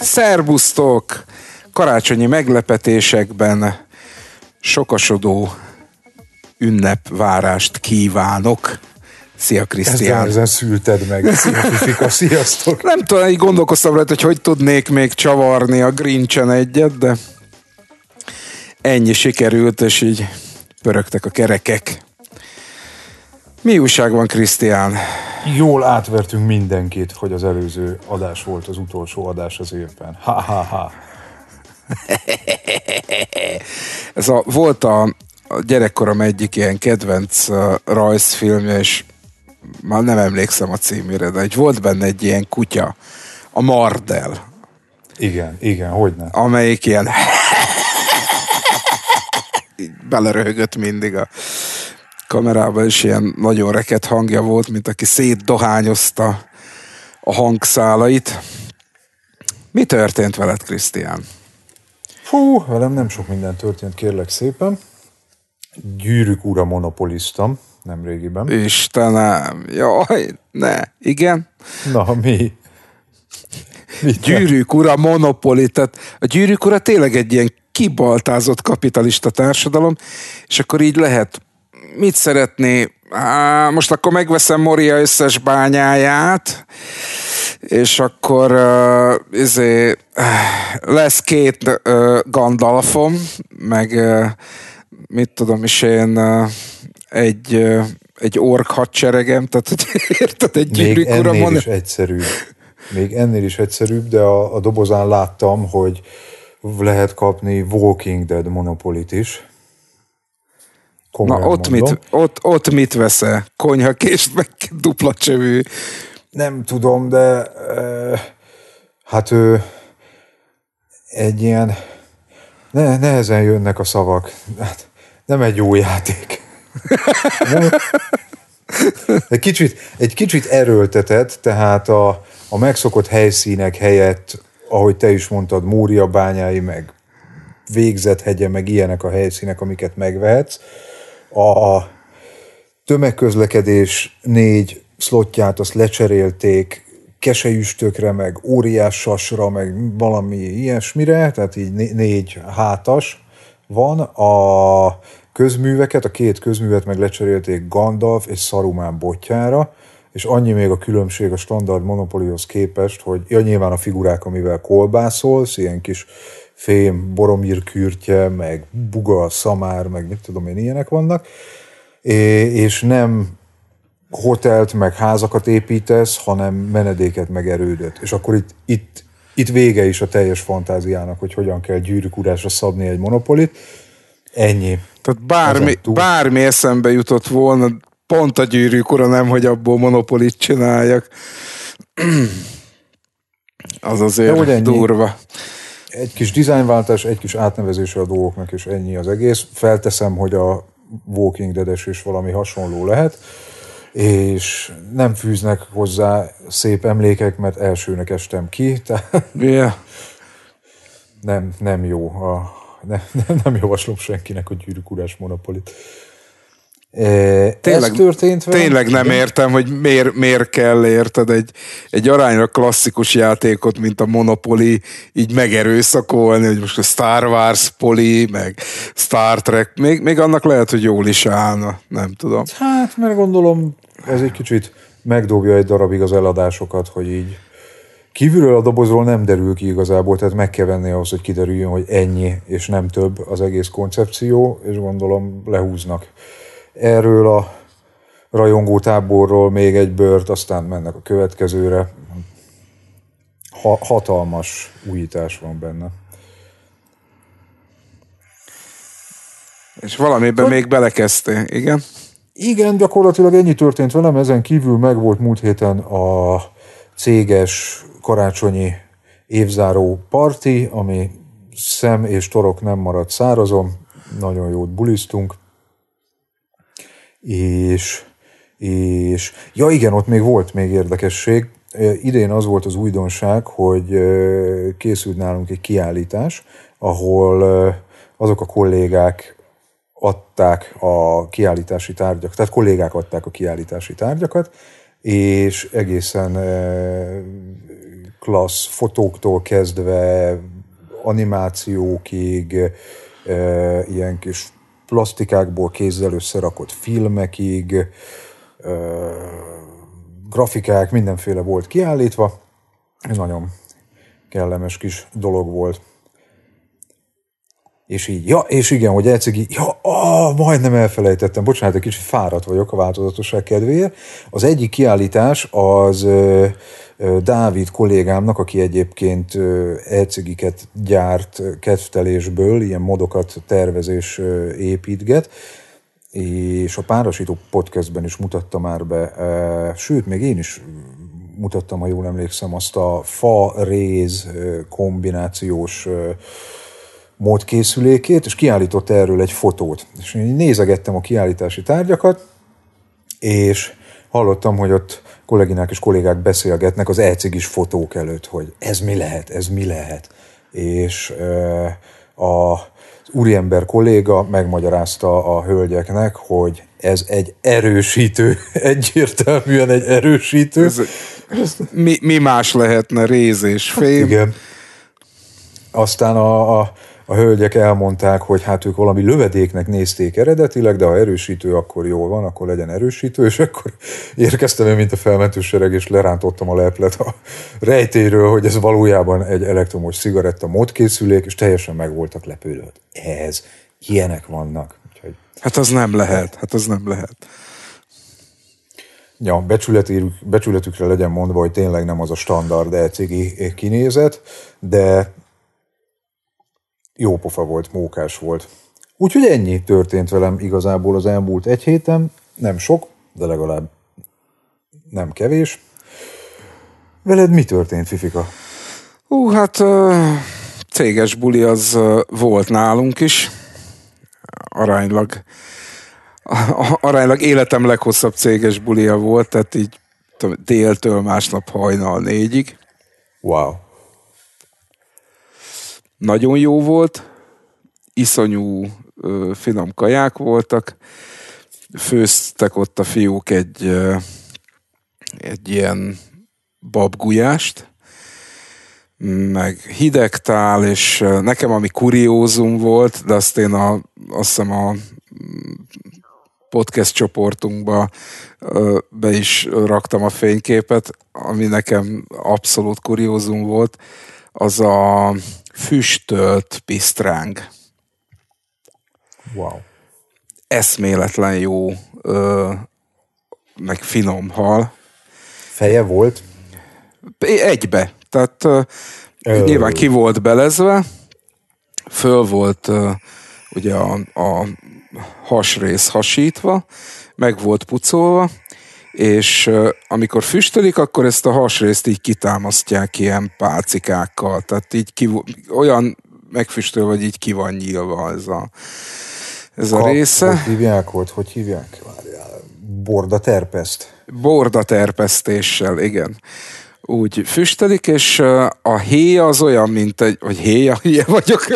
Szerbusztok! Karácsonyi meglepetésekben sokasodó ünnepvárást kívánok! Szia, Krisztián. Ezen szülted meg. Szia, sziasztok. Nem tudom, így gondolkoztam rajta, hogy hogy tudnék még csavarni a Grinchen egyet, de ennyi sikerült, és így pörögtek a kerekek. Mi újság van, Krisztián? Jól átvertünk mindenkit, hogy az előző adás volt az utolsó adás az évben. Ha-ha-ha. Ez a, volt a, a gyerekkorom egyik ilyen kedvenc uh, rajzfilmje, és már nem emlékszem a címére, de hogy volt benne egy ilyen kutya, a Mardel. Igen, igen, hogy ne. Amelyik ilyen beleröhögött mindig a kamerában, és ilyen nagyon reket hangja volt, mint aki szétdohányozta a hangszálait. Mi történt veled, Krisztián? Fú, velem nem sok minden történt, kérlek szépen. Gyűrűk ura monopolisztam nem régiben. Istenem, jaj, ne, igen. Na, mi? Mit gyűrűk ura, monopoli, tehát a gyűrűk ura tényleg egy ilyen kibaltázott kapitalista társadalom, és akkor így lehet, mit szeretné, Á, most akkor megveszem Moria összes bányáját, és akkor uh, izé, eh, lesz két uh, Gandalfom, meg uh, mit tudom is én, uh, egy, egy ork hadseregem, tehát hogy érted, egy gyűrűk Még ennél is egyszerű Még ennél is egyszerűbb, de a, a dobozán láttam, hogy lehet kapni Walking Dead monopolit is. Komolyan Na ott mit, ott, ott mit Konyha Konyhakést, meg dupla csövű. Nem tudom, de e, hát ő egy ilyen ne, nehezen jönnek a szavak. Hát, nem egy jó játék egy kicsit, egy kicsit erőltetett, tehát a, a megszokott helyszínek helyett, ahogy te is mondtad, Múria bányái, meg hegye, meg ilyenek a helyszínek, amiket megvehetsz. A tömegközlekedés négy szlotját azt lecserélték keselyüstökre, meg óriás meg valami ilyesmire, tehát így négy hátas van. A közműveket, a két közművet meg lecserélték Gandalf és Saruman botjára, és annyi még a különbség a standard monopolihoz képest, hogy ja, nyilván a figurák, amivel kolbászolsz, ilyen kis fém, boromír kürtje, meg buga, szamár, meg mit tudom én, ilyenek vannak, és nem hotelt, meg házakat építesz, hanem menedéket, meg erődöt. És akkor itt, itt, itt vége is a teljes fantáziának, hogy hogyan kell gyűrűk szabni egy monopolit. Ennyi. Tehát bármi, bármi eszembe jutott volna, pont a gyűrűk ura nem, hogy abból monopolit csináljak. Az azért De, durva. Egy kis dizájnváltás, egy kis átnevezése a dolgoknak, és ennyi az egész. Felteszem, hogy a Walking dead és is valami hasonló lehet, és nem fűznek hozzá szép emlékek, mert elsőnek estem ki, tehát yeah. nem, nem jó a, nem, nem, nem javaslom senkinek a gyűrűk monopolit. E, tényleg, ez történt vele? Tényleg nem értem, hogy miért, miért kell, érted, egy, egy arányra klasszikus játékot, mint a Monopoly, így megerőszakolni, hogy most a Star Wars poli, meg Star Trek, még, még annak lehet, hogy jól is állna, nem tudom. Hát, mert gondolom, ez egy kicsit megdobja egy darabig az eladásokat, hogy így Kívülről a dobozról nem derül ki igazából, tehát meg kell venni ahhoz, hogy kiderüljön, hogy ennyi és nem több az egész koncepció, és gondolom lehúznak. Erről a rajongó táborról még egy bört, aztán mennek a következőre. Ha- hatalmas újítás van benne. És valamiben Tud... még belekezdtél, igen? Igen, gyakorlatilag ennyi történt velem, ezen kívül meg volt múlt héten a céges karácsonyi évzáró parti, ami szem és torok nem maradt szárazom, nagyon jót bulisztunk, és, és ja igen, ott még volt még érdekesség, idén az volt az újdonság, hogy készült nálunk egy kiállítás, ahol azok a kollégák adták a kiállítási tárgyakat, tehát kollégák adták a kiállítási tárgyakat, és egészen klassz fotóktól kezdve animációkig, ilyen kis plastikákból kézzel összerakott filmekig, grafikák, mindenféle volt kiállítva. Ez nagyon kellemes kis dolog volt és így, ja, és igen, hogy egyszer így, ja, ó, majdnem elfelejtettem, bocsánat, egy kicsit fáradt vagyok a változatosság kedvéért. Az egyik kiállítás az ö, ö, Dávid kollégámnak, aki egyébként ecegiket gyárt kettelésből, ilyen modokat tervezés ö, építget, és a párosító podcastben is mutatta már be, ö, sőt, még én is mutattam, ha jól emlékszem, azt a fa-réz kombinációs ö, módkészülékét, és kiállított erről egy fotót. És én nézegettem a kiállítási tárgyakat, és hallottam, hogy ott kolléginák és kollégák beszélgetnek az elcigis fotók előtt, hogy ez mi lehet, ez mi lehet. És e, a úriember kolléga megmagyarázta a hölgyeknek, hogy ez egy erősítő, egyértelműen egy erősítő. Ez, mi, mi más lehetne, réz és fém? Igen. Aztán a, a a hölgyek elmondták, hogy hát ők valami lövedéknek nézték eredetileg, de ha erősítő, akkor jól van, akkor legyen erősítő, és akkor érkeztem én, mint a felmentősereg, és lerántottam a leplet a rejtéről, hogy ez valójában egy elektromos cigaretta módkészülék, és teljesen meg voltak lepődött. Ez, ilyenek vannak. Úgyhogy... Hát az nem lehet, hát az nem lehet ja, becsületük, becsületükre legyen mondva, hogy tényleg nem az a standard LCG kinézet, de jó pofa volt, mókás volt. Úgyhogy ennyi történt velem igazából az elmúlt egy héten, nem sok, de legalább nem kevés. Veled mi történt, Fifika? Hú, hát céges buli az volt nálunk is, aránylag, aránylag életem leghosszabb céges bulia volt, tehát így déltől másnap hajnal négyig. Wow nagyon jó volt, iszonyú ö, finom kaják voltak, főztek ott a fiúk egy, ö, egy ilyen babgulyást, meg hidegtál, és nekem ami kuriózum volt, de azt én a, azt hiszem a podcast csoportunkba be is raktam a fényképet, ami nekem abszolút kuriózum volt, az a füstölt pisztráng. Wow. Eszméletlen jó, ö, meg finom hal. Feje volt? Egybe. Tehát ö, ö. nyilván ki volt belezve, föl volt ö, ugye a, a hasrész hasítva, meg volt pucolva, és amikor füstölik, akkor ezt a hasrészt így kitámasztják ilyen pálcikákkal, tehát így ki, olyan megfüstöl, vagy így ki van nyílva ez a, ez a, a része. Hogy hívják ott, hogy hívják? Borda terpeszt. Borda terpesztéssel, igen úgy füstelik, és a héja az olyan, mint egy, vagy héja, ilyen vagyok,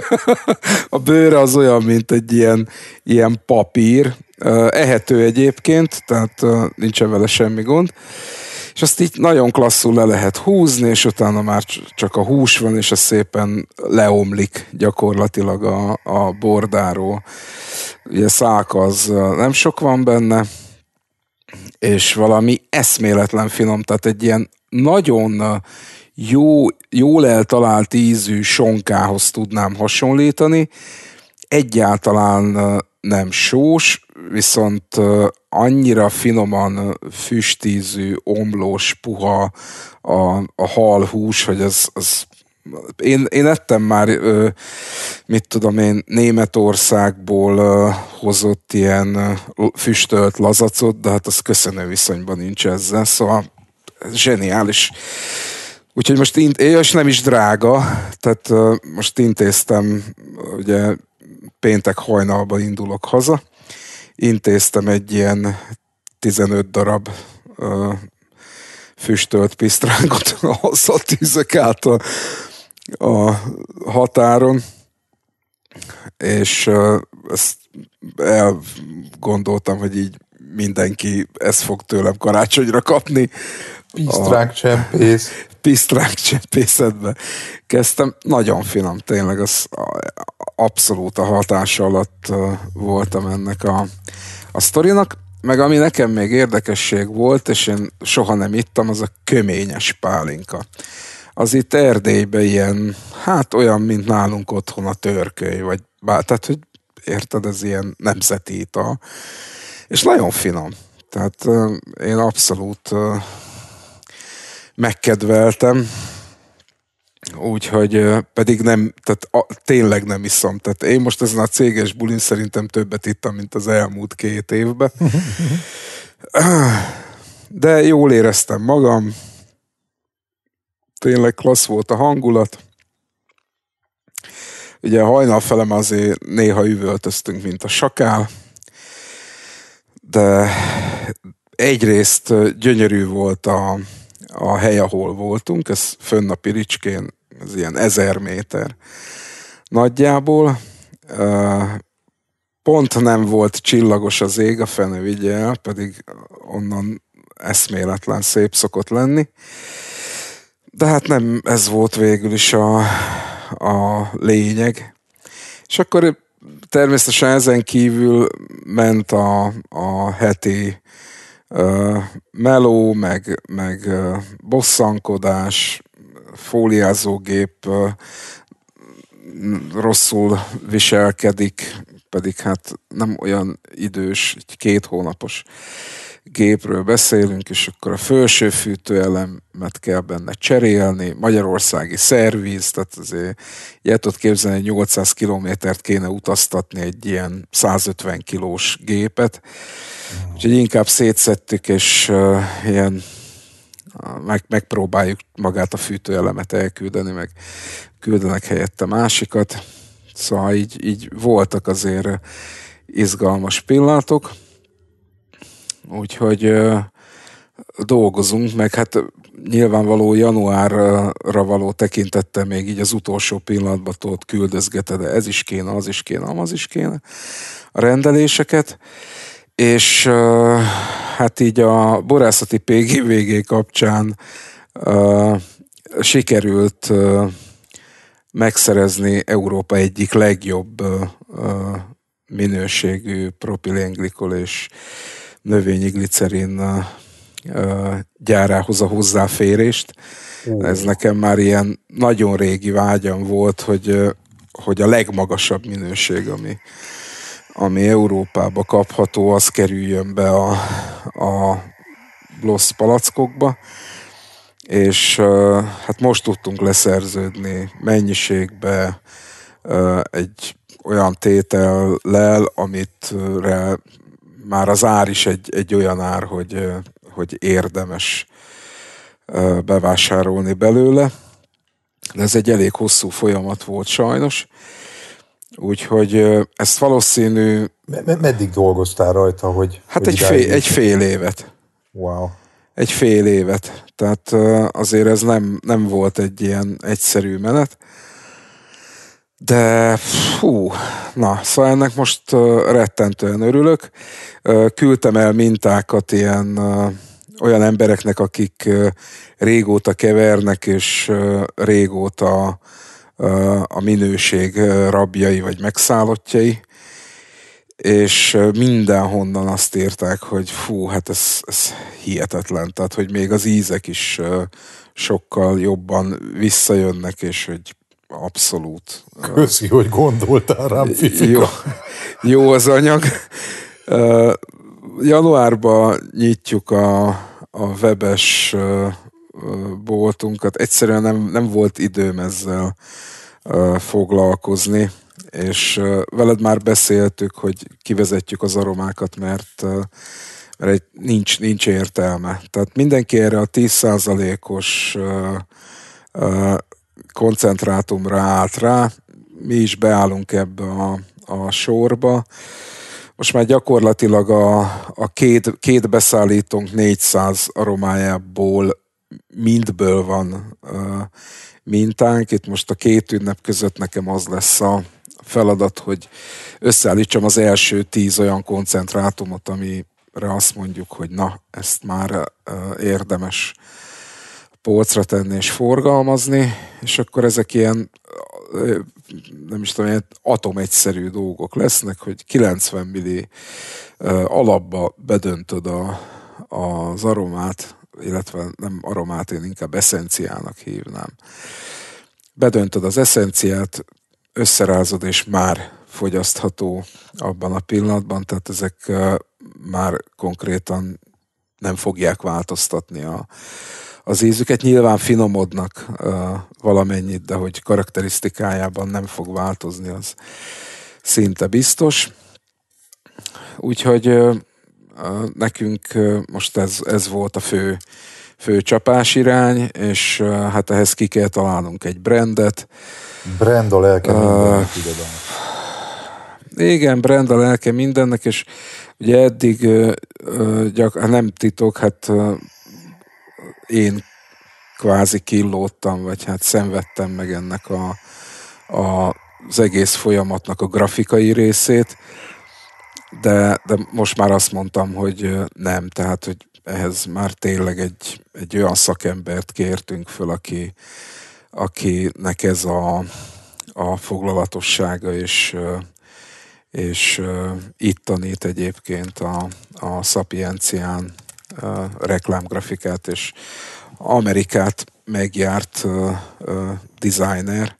a bőre az olyan, mint egy ilyen, ilyen papír, Ehető egyébként, tehát nincsen vele semmi gond. És azt így nagyon klasszul le lehet húzni, és utána már csak a hús van, és ez szépen leomlik gyakorlatilag a, a bordáról. Ugye szák az nem sok van benne, és valami eszméletlen finom, tehát egy ilyen nagyon jó, jól eltalált ízű sonkához tudnám hasonlítani. Egyáltalán nem sós, viszont annyira finoman füstízű, omlós, puha a, a hal hús, hogy az, az én, én ettem már, mit tudom én, Németországból hozott ilyen füstölt lazacot, de hát az köszönő viszonyban nincs ezzel, szóval ez zseniális. Úgyhogy most, én, és nem is drága, tehát most intéztem, ugye péntek hajnalban indulok haza, intéztem egy ilyen 15 darab ö, füstölt pisztránkot a hosszatűzök át a, a határon, és ö, ezt elgondoltam, hogy így mindenki ezt fog tőlem karácsonyra kapni, Pisztrák csempész. Pisztrák csempészetbe kezdtem. Nagyon finom, tényleg az abszolút a hatás alatt voltam ennek a, a sztorinak. Meg ami nekem még érdekesség volt, és én soha nem ittam, az a köményes pálinka. Az itt Erdélyben ilyen, hát olyan, mint nálunk otthon a törköly, vagy bár, tehát, hogy érted, ez ilyen nemzeti ital. És nagyon finom. Tehát én abszolút megkedveltem. Úgyhogy pedig nem, tehát a, tényleg nem iszom. Tehát én most ezen a céges bulin szerintem többet ittam, mint az elmúlt két évben. De jól éreztem magam. Tényleg klassz volt a hangulat. Ugye hajnal felem azért néha üvöltöztünk, mint a sakál. De egyrészt gyönyörű volt a, a hely, ahol voltunk, ez fönn a Piricskén, ez ilyen ezer méter nagyjából. Pont nem volt csillagos az ég, a fene vigye el, pedig onnan eszméletlen szép szokott lenni. De hát nem ez volt végül is a, a lényeg. És akkor természetesen ezen kívül ment a, a heti meló, meg, meg bosszankodás, fóliázógép rosszul viselkedik, pedig hát nem olyan idős, egy két hónapos gépről beszélünk, és akkor a felső fűtőelemet kell benne cserélni, magyarországi szerviz, tehát azért el tudod képzelni, hogy 800 kilométert kéne utaztatni egy ilyen 150 kilós gépet, úgyhogy inkább szétszettük, és uh, ilyen meg, megpróbáljuk magát a fűtőelemet elküldeni, meg küldenek helyette másikat. Szóval így, így voltak azért izgalmas pillanatok úgyhogy dolgozunk, meg hát nyilvánvaló januárra való tekintette még így az utolsó pillanatban tudod küldözgete, de ez is kéne, az is kéne, az is kéne a rendeléseket, és hát így a borászati PGVG kapcsán sikerült megszerezni Európa egyik legjobb minőségű propilenglikol és növényi glicerin gyárához a hozzáférést. Uh. Ez nekem már ilyen nagyon régi vágyam volt, hogy, hogy a legmagasabb minőség, ami, ami Európába kapható, az kerüljön be a, a Bloss palackokba, és hát most tudtunk leszerződni mennyiségbe egy olyan tétellel, amit már az ár is egy, egy olyan ár, hogy, hogy érdemes bevásárolni belőle. De ez egy elég hosszú folyamat volt sajnos. Úgyhogy ezt valószínű... M- meddig dolgoztál rajta, hogy... Hát hogy egy, fél, egy fél évet. Wow. Egy fél évet. Tehát azért ez nem, nem volt egy ilyen egyszerű menet. De fú, na, szóval ennek most rettentően örülök. Küldtem el mintákat ilyen olyan embereknek, akik régóta kevernek, és régóta a minőség rabjai vagy megszállottjai, és mindenhonnan azt írták, hogy fú, hát ez, ez hihetetlen, tehát hogy még az ízek is sokkal jobban visszajönnek, és hogy Abszolút. Köszi, hogy gondoltál rám, Fifika. Jó, jó az anyag. Januárban nyitjuk a, a webes boltunkat. Egyszerűen nem, nem volt időm ezzel foglalkozni, és veled már beszéltük, hogy kivezetjük az aromákat, mert, mert egy, nincs, nincs értelme. Tehát mindenki erre a 10%-os koncentrátumra állt rá, mi is beállunk ebbe a, a sorba. Most már gyakorlatilag a, a két, két beszállítónk 400 aromájából mindből van uh, mintánk. Itt most a két ünnep között nekem az lesz a feladat, hogy összeállítsam az első tíz olyan koncentrátumot, amire azt mondjuk, hogy na, ezt már uh, érdemes uh, polcra tenni és forgalmazni, és akkor ezek ilyen nem is tudom, ilyen egyszerű dolgok lesznek, hogy 90 milli alapba bedöntöd a, az aromát, illetve nem aromát, én inkább eszenciának hívnám. Bedöntöd az eszenciát, összerázod, és már fogyasztható abban a pillanatban, tehát ezek már konkrétan nem fogják változtatni a, az ízüket. Nyilván finomodnak valamennyit, de hogy karakterisztikájában nem fog változni, az szinte biztos. Úgyhogy nekünk most ez, ez volt a fő, fő csapás irány, és hát ehhez ki kell találnunk egy brandet. Brand a lelke uh, Igen, brand a lelke mindennek, és ugye eddig gyak, hát nem titok, hát én kvázi killódtam, vagy hát szenvedtem meg ennek a, a, az egész folyamatnak a grafikai részét, de, de most már azt mondtam, hogy nem, tehát, hogy ehhez már tényleg egy, egy olyan szakembert kértünk föl, aki, akinek ez a, a foglalatossága és, és itt tanít egyébként a, a Szapiencián reklámgrafikát és Amerikát megjárt designer,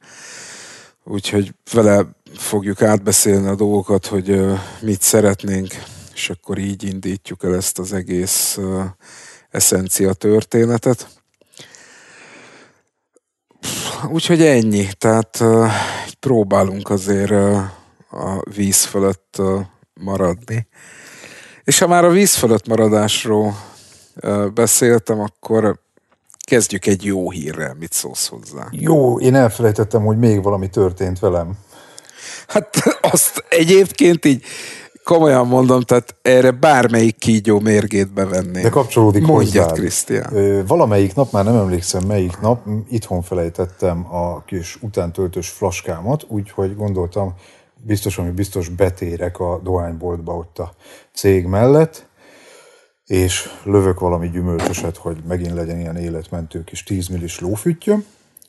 úgyhogy vele fogjuk átbeszélni a dolgokat, hogy mit szeretnénk, és akkor így indítjuk el ezt az egész eszencia történetet. Úgyhogy ennyi, tehát próbálunk azért a víz fölött maradni. És ha már a víz fölött maradásról beszéltem, akkor kezdjük egy jó hírrel, mit szólsz hozzá. Jó, én elfelejtettem, hogy még valami történt velem. Hát azt egyébként így komolyan mondom, tehát erre bármelyik kígyó mérgét bevenné. De kapcsolódik Mondjad, hozzád. Krisztián. Valamelyik nap, már nem emlékszem melyik nap, itthon felejtettem a kis utántöltős flaskámat, úgyhogy gondoltam, biztos, ami biztos betérek a dohányboltba ott a cég mellett, és lövök valami gyümölcsöset, hogy megint legyen ilyen életmentő kis 10 millis lófüttyöm,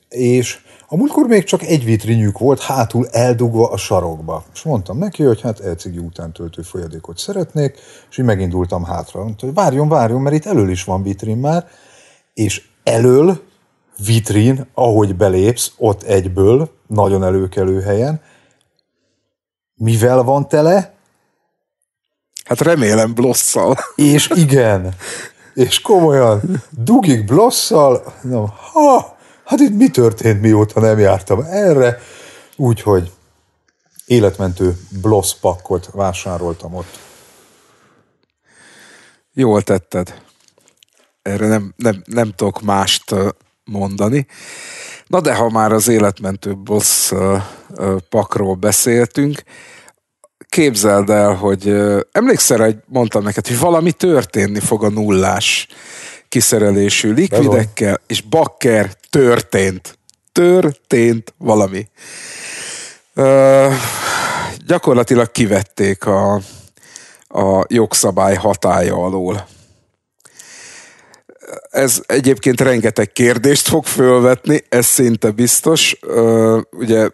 és a múltkor még csak egy vitrinyük volt hátul eldugva a sarokba. És mondtam neki, hogy hát elcigi után töltő folyadékot szeretnék, és így megindultam hátra. Mondta, hogy várjon, várjon, mert itt elől is van vitrin már, és elől vitrin, ahogy belépsz, ott egyből, nagyon előkelő helyen, mivel van tele? Hát remélem blosszal. És igen. És komolyan, dugik blosszal, no, ha, hát itt mi történt, mióta nem jártam erre, úgyhogy életmentő blossz pakkot vásároltam ott. Jól tetted. Erre nem, nem, nem tudok mást mondani. Na de ha már az életmentő boss pakról beszéltünk, képzeld el, hogy emlékszel, hogy mondtam neked, hogy valami történni fog a nullás kiszerelésű likvidekkel, és bakker történt. Történt valami. Ö, gyakorlatilag kivették a, a jogszabály hatája alól ez egyébként rengeteg kérdést fog fölvetni, ez szinte biztos. Ugye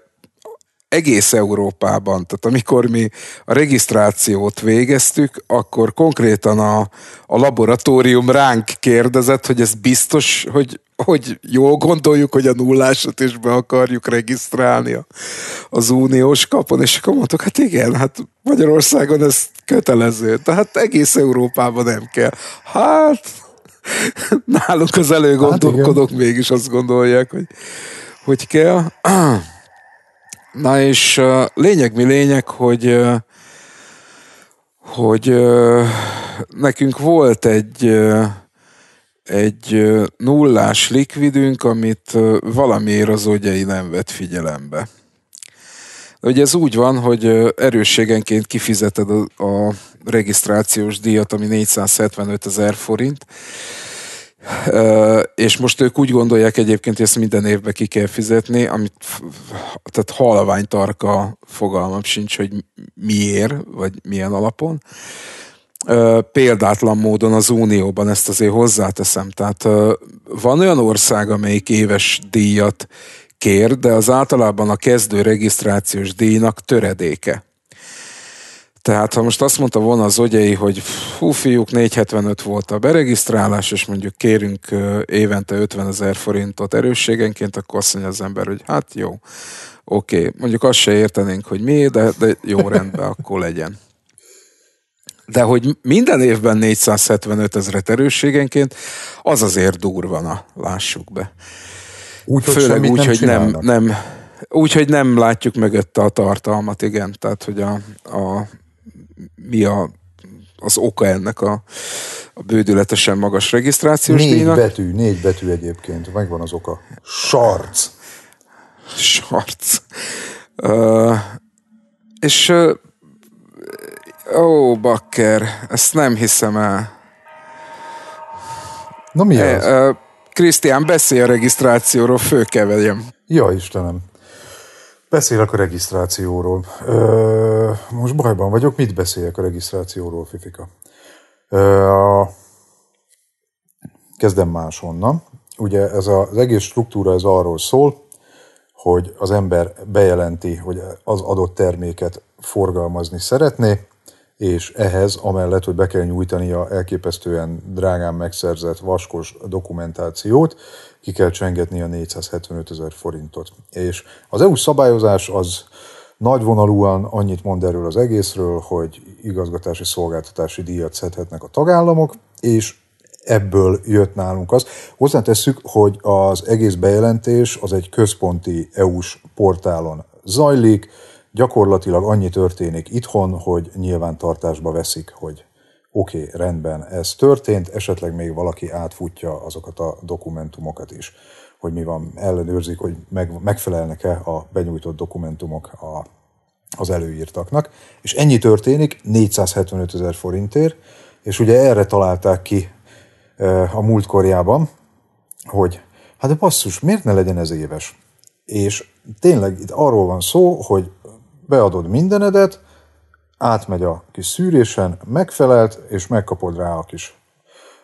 egész Európában, tehát amikor mi a regisztrációt végeztük, akkor konkrétan a, a laboratórium ránk kérdezett, hogy ez biztos, hogy, hogy jól gondoljuk, hogy a nullásat is be akarjuk regisztrálni az uniós kapon, és akkor mondtuk, hát igen, hát Magyarországon ez kötelező, tehát egész Európában nem kell. Hát Náluk az előgondolkodók hát mégis azt gondolják, hogy, hogy kell. Na és lényeg mi lényeg, hogy hogy nekünk volt egy egy nullás likvidünk, amit valamiért az ogyei nem vett figyelembe. Ugye ez úgy van, hogy erősségenként kifizeted a, a regisztrációs díjat, ami 475 ezer forint. Uh, és most ők úgy gondolják egyébként, hogy ezt minden évben ki kell fizetni, amit tehát halvány tarka fogalmam sincs, hogy miért, vagy milyen alapon. Uh, példátlan módon az Unióban ezt azért hozzáteszem. Tehát uh, van olyan ország, amelyik éves díjat kér, de az általában a kezdő regisztrációs díjnak töredéke. Tehát ha most azt mondta volna az ogyei, hogy hú fiúk, 475 volt a beregisztrálás, és mondjuk kérünk évente 50 ezer forintot erősségenként, akkor azt mondja az ember, hogy hát jó, oké, okay. mondjuk azt se értenénk, hogy mi, de, de jó rendben, akkor legyen. De hogy minden évben 475 ezeret erősségenként, az azért durva, na, lássuk be. Úgy, Főleg úgy, nem hogy nem, nem, úgy, hogy nem látjuk mögötte a tartalmat, igen. Tehát, hogy a, a mi a, az oka ennek a, a bődületesen magas regisztrációs négy díjnak. betű, négy betű egyébként, megvan az oka. Sarc. Sarc. Uh, és uh, ó, bakker, ezt nem hiszem el. Na mi az? Krisztián, uh, beszélj a regisztrációról, fölkeverjem. Ja, Istenem. Beszélek a regisztrációról. Ö, most bajban vagyok, mit beszéljek a regisztrációról, Fifika? Ö, kezdem máshonnan. Ugye ez az egész struktúra ez arról szól, hogy az ember bejelenti, hogy az adott terméket forgalmazni szeretné, és ehhez, amellett, hogy be kell nyújtania elképesztően drágán megszerzett vaskos dokumentációt, ki kell csengetni a 475 ezer forintot. És az EU szabályozás az nagyvonalúan annyit mond erről az egészről, hogy igazgatási szolgáltatási díjat szedhetnek a tagállamok, és ebből jött nálunk az. Hozzátesszük, hogy az egész bejelentés az egy központi EU-s portálon zajlik, gyakorlatilag annyi történik itthon, hogy nyilvántartásba veszik, hogy oké, okay, rendben, ez történt, esetleg még valaki átfutja azokat a dokumentumokat is, hogy mi van, ellenőrzik, hogy meg, megfelelnek-e a benyújtott dokumentumok a, az előírtaknak. És ennyi történik 475 ezer forintért, és ugye erre találták ki a múltkorjában, hogy hát de passzus, miért ne legyen ez éves? És tényleg itt arról van szó, hogy beadod mindenedet, átmegy a kis szűrésen, megfelelt, és megkapod rá a kis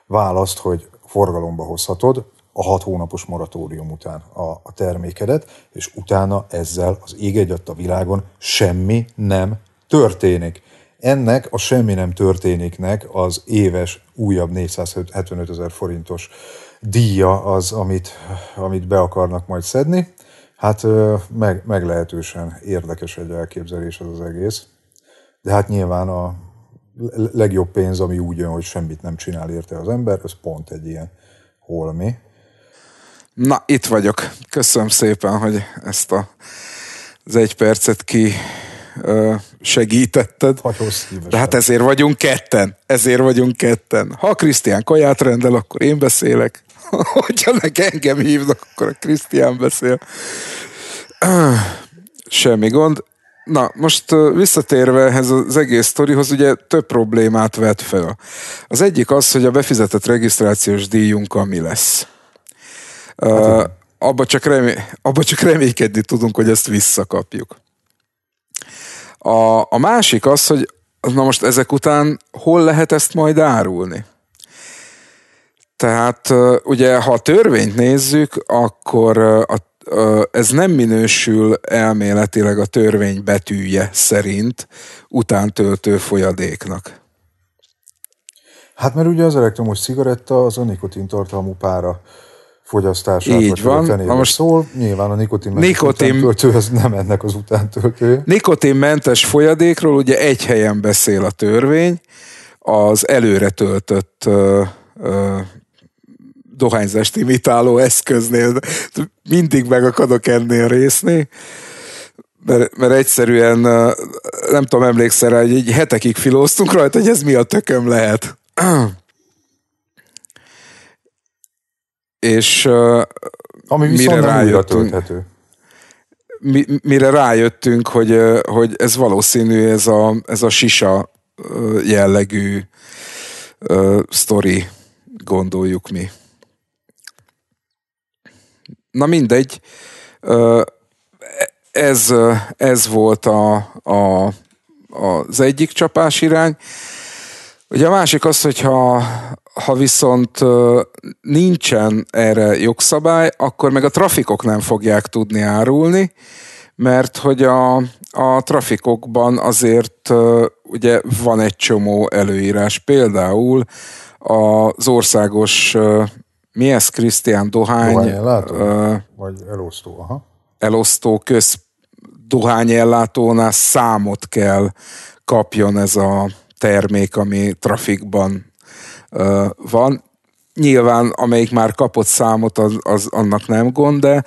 választ, hogy forgalomba hozhatod a hat hónapos moratórium után a, a termékedet, és utána ezzel az ég a világon semmi nem történik. Ennek a semmi nem történiknek az éves újabb 475 ezer forintos díja az, amit, amit be akarnak majd szedni. Hát meg, meglehetősen érdekes egy elképzelés az az egész de hát nyilván a legjobb pénz, ami úgy jön, hogy semmit nem csinál érte az ember, ez pont egy ilyen holmi. Na, itt vagyok. Köszönöm szépen, hogy ezt a, az egy percet ki segítetted. De hát ezért vagyunk ketten. Ezért vagyunk ketten. Ha Krisztián kaját rendel, akkor én beszélek. Hogyha meg engem hívnak, akkor a Krisztián beszél. Semmi gond. Na, most visszatérve ehhez az egész sztorihoz, ugye több problémát vet fel. Az egyik az, hogy a befizetett regisztrációs díjunk ami lesz. Hát, uh, abba, csak remé- abba csak reménykedni tudunk, hogy ezt visszakapjuk. A, a másik az, hogy na most ezek után hol lehet ezt majd árulni? Tehát ugye, ha a törvényt nézzük, akkor a ez nem minősül elméletileg a törvény betűje szerint utántöltő folyadéknak. Hát mert ugye az elektromos cigaretta az a nikotin tartalmú pára fogyasztását. Így van. Na most szól, nyilván a nikotin nikotin... utántöltő az nem ennek az utántöltő. Nikotinmentes folyadékról ugye egy helyen beszél a törvény, az előre töltött ö, ö, dohányzást imitáló eszköznél. Mindig meg akadok ennél részni. mert, mert egyszerűen nem tudom, emlékszel rá, hogy így hetekig filóztunk rajta, hogy ez mi a tököm lehet. És Ami mire rájöttünk, mi, mire rájöttünk, hogy, hogy ez valószínű, ez a, ez a sisa jellegű sztori, gondoljuk mi na mindegy, ez, ez volt a, a, az egyik csapás irány. Ugye a másik az, hogyha ha viszont nincsen erre jogszabály, akkor meg a trafikok nem fogják tudni árulni, mert hogy a, a trafikokban azért ugye van egy csomó előírás, például az országos mi ez, Krisztián? Dohány? Dohányellátó? Uh, Vagy elosztó, aha. Elosztó köz dohányellátónál számot kell kapjon ez a termék, ami trafikban uh, van. Nyilván, amelyik már kapott számot, az, az annak nem gond, de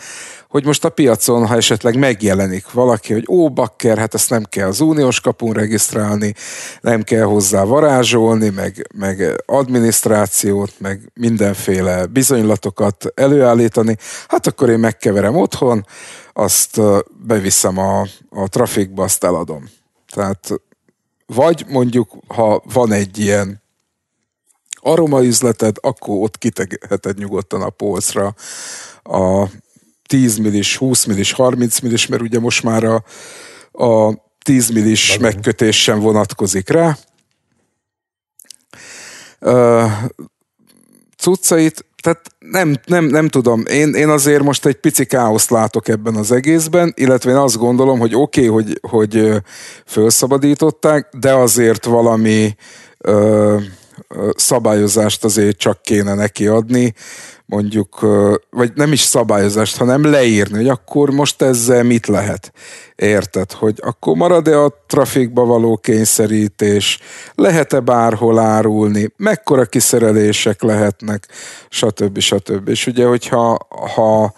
hogy most a piacon, ha esetleg megjelenik valaki, hogy ó, bakker, hát ezt nem kell az uniós kapun regisztrálni, nem kell hozzá varázsolni, meg, meg adminisztrációt, meg mindenféle bizonylatokat előállítani, hát akkor én megkeverem otthon, azt beviszem a, a trafikba, azt eladom. Tehát vagy mondjuk, ha van egy ilyen aromaüzleted, akkor ott kitegheted nyugodtan a polcra a, 10 millis, 20 millis, 30 millis, mert ugye most már a, a 10 millis Nagyon. megkötés sem vonatkozik rá. cuccait, tehát nem, nem, nem tudom, én, én azért most egy pici káoszt látok ebben az egészben, illetve én azt gondolom, hogy oké, okay, hogy, hogy felszabadították, de azért valami ö, szabályozást azért csak kéne neki adni, mondjuk, vagy nem is szabályozást, hanem leírni, hogy akkor most ezzel mit lehet. Érted, hogy akkor marad-e a trafikba való kényszerítés, lehet-e bárhol árulni, mekkora kiszerelések lehetnek, stb. stb. És ugye, hogyha ha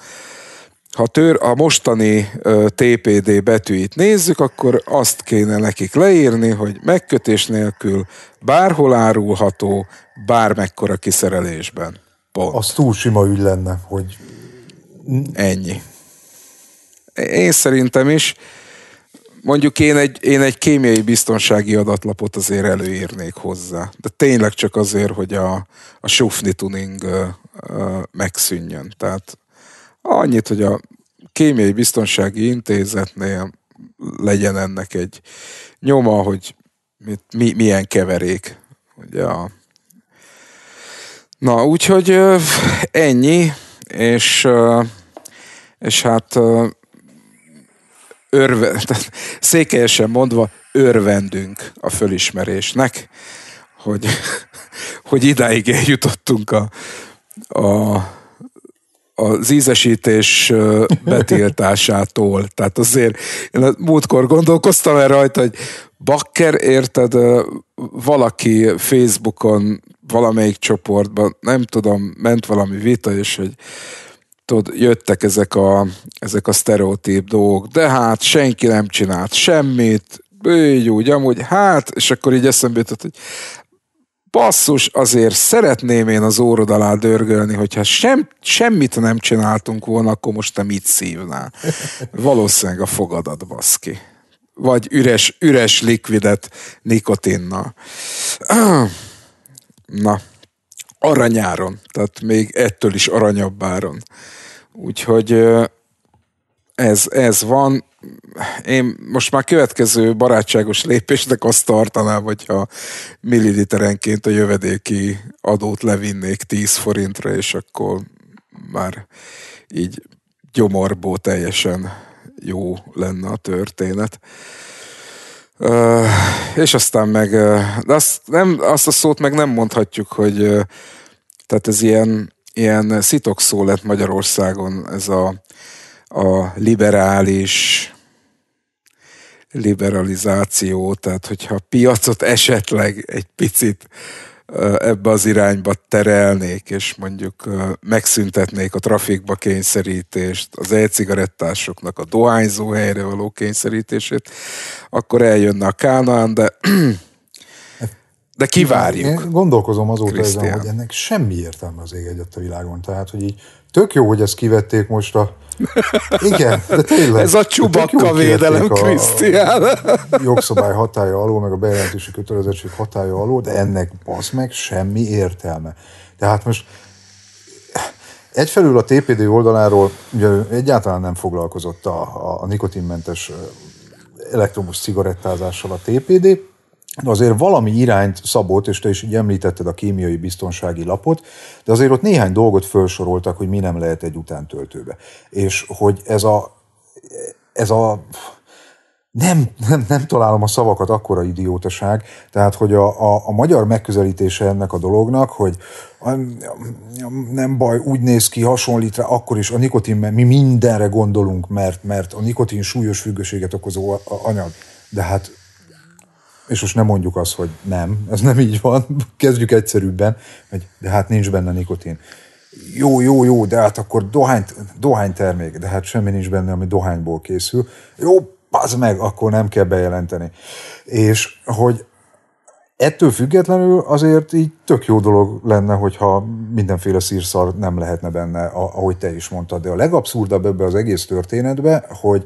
ha tör, a mostani TPD betűit nézzük, akkor azt kéne nekik leírni, hogy megkötés nélkül bárhol árulható, bármekkora kiszerelésben. Pont. Az túl sima ügy lenne, hogy... Ennyi. Én szerintem is. Mondjuk én egy, én egy kémiai biztonsági adatlapot azért előírnék hozzá. De tényleg csak azért, hogy a, a sufni tuning ö, ö, megszűnjön. Tehát Annyit, hogy a kémiai biztonsági intézetnél legyen ennek egy nyoma, hogy mit, mi, milyen keverék. Ugye a... Na, úgyhogy ennyi, és, és hát örve, székelyesen mondva, örvendünk a fölismerésnek, hogy, hogy idáig eljutottunk a, a az ízesítés betiltásától. Tehát azért én a múltkor gondolkoztam el rajta, hogy bakker, érted, valaki Facebookon valamelyik csoportban, nem tudom, ment valami vita, és hogy tudod, jöttek ezek a, ezek a sztereotíp dolgok, de hát senki nem csinált semmit, így úgy, amúgy, hát, és akkor így eszembe jutott, hogy basszus, azért szeretném én az órod alá dörgölni, hogyha sem, semmit nem csináltunk volna, akkor most te mit szívnál? Valószínűleg a fogadat, baszki. Vagy üres, üres likvidet nikotinnal. Na, aranyáron, tehát még ettől is aranyabbáron. Úgyhogy ez, ez van. Én most már következő barátságos lépésnek azt tartanám, hogyha milliliterenként a jövedéki adót levinnék 10 forintra, és akkor már így gyomorból teljesen jó lenne a történet. Uh, és aztán meg, de azt, nem, azt a szót meg nem mondhatjuk, hogy tehát ez ilyen, ilyen szitokszó lett Magyarországon, ez a a liberális liberalizáció, tehát hogyha a piacot esetleg egy picit ebbe az irányba terelnék, és mondjuk megszüntetnék a trafikba kényszerítést, az e-cigarettásoknak a dohányzó helyre való kényszerítését, akkor eljönne a Kánaán, de, de kivárjuk. Én gondolkozom azóta ezen, hogy ennek semmi értelme az ég egyet a világon. Tehát, hogy így Tök jó, hogy ezt kivették most a igen, de tényleg. Ez a csubakka védelem, Krisztián. jogszabály hatája alól, meg a bejelentési kötelezettség hatája alól, de ennek az meg semmi értelme. Tehát most egyfelül a TPD oldaláról ugye egyáltalán nem foglalkozott a, a, a nikotinmentes elektromos cigarettázással a TPD, de azért valami irányt szabott, és te is így említetted a kémiai biztonsági lapot, de azért ott néhány dolgot felsoroltak, hogy mi nem lehet egy utántöltőbe. És hogy ez a, ez a nem, nem, nem találom a szavakat, akkora idiótaság. Tehát, hogy a, a, a magyar megközelítése ennek a dolognak, hogy a, nem baj, úgy néz ki, hasonlít rá, akkor is a nikotin, mert mi mindenre gondolunk, mert, mert a nikotin súlyos függőséget okozó anyag. De hát és most nem mondjuk azt, hogy nem, ez nem így van, kezdjük egyszerűbben, hogy de hát nincs benne nikotin. Jó, jó, jó, de hát akkor dohány, Dohány termék, de hát semmi nincs benne, ami dohányból készül. Jó, az meg, akkor nem kell bejelenteni. És hogy ettől függetlenül azért így tök jó dolog lenne, hogyha mindenféle szírszar nem lehetne benne, ahogy te is mondtad. De a legabszurdabb ebbe az egész történetbe, hogy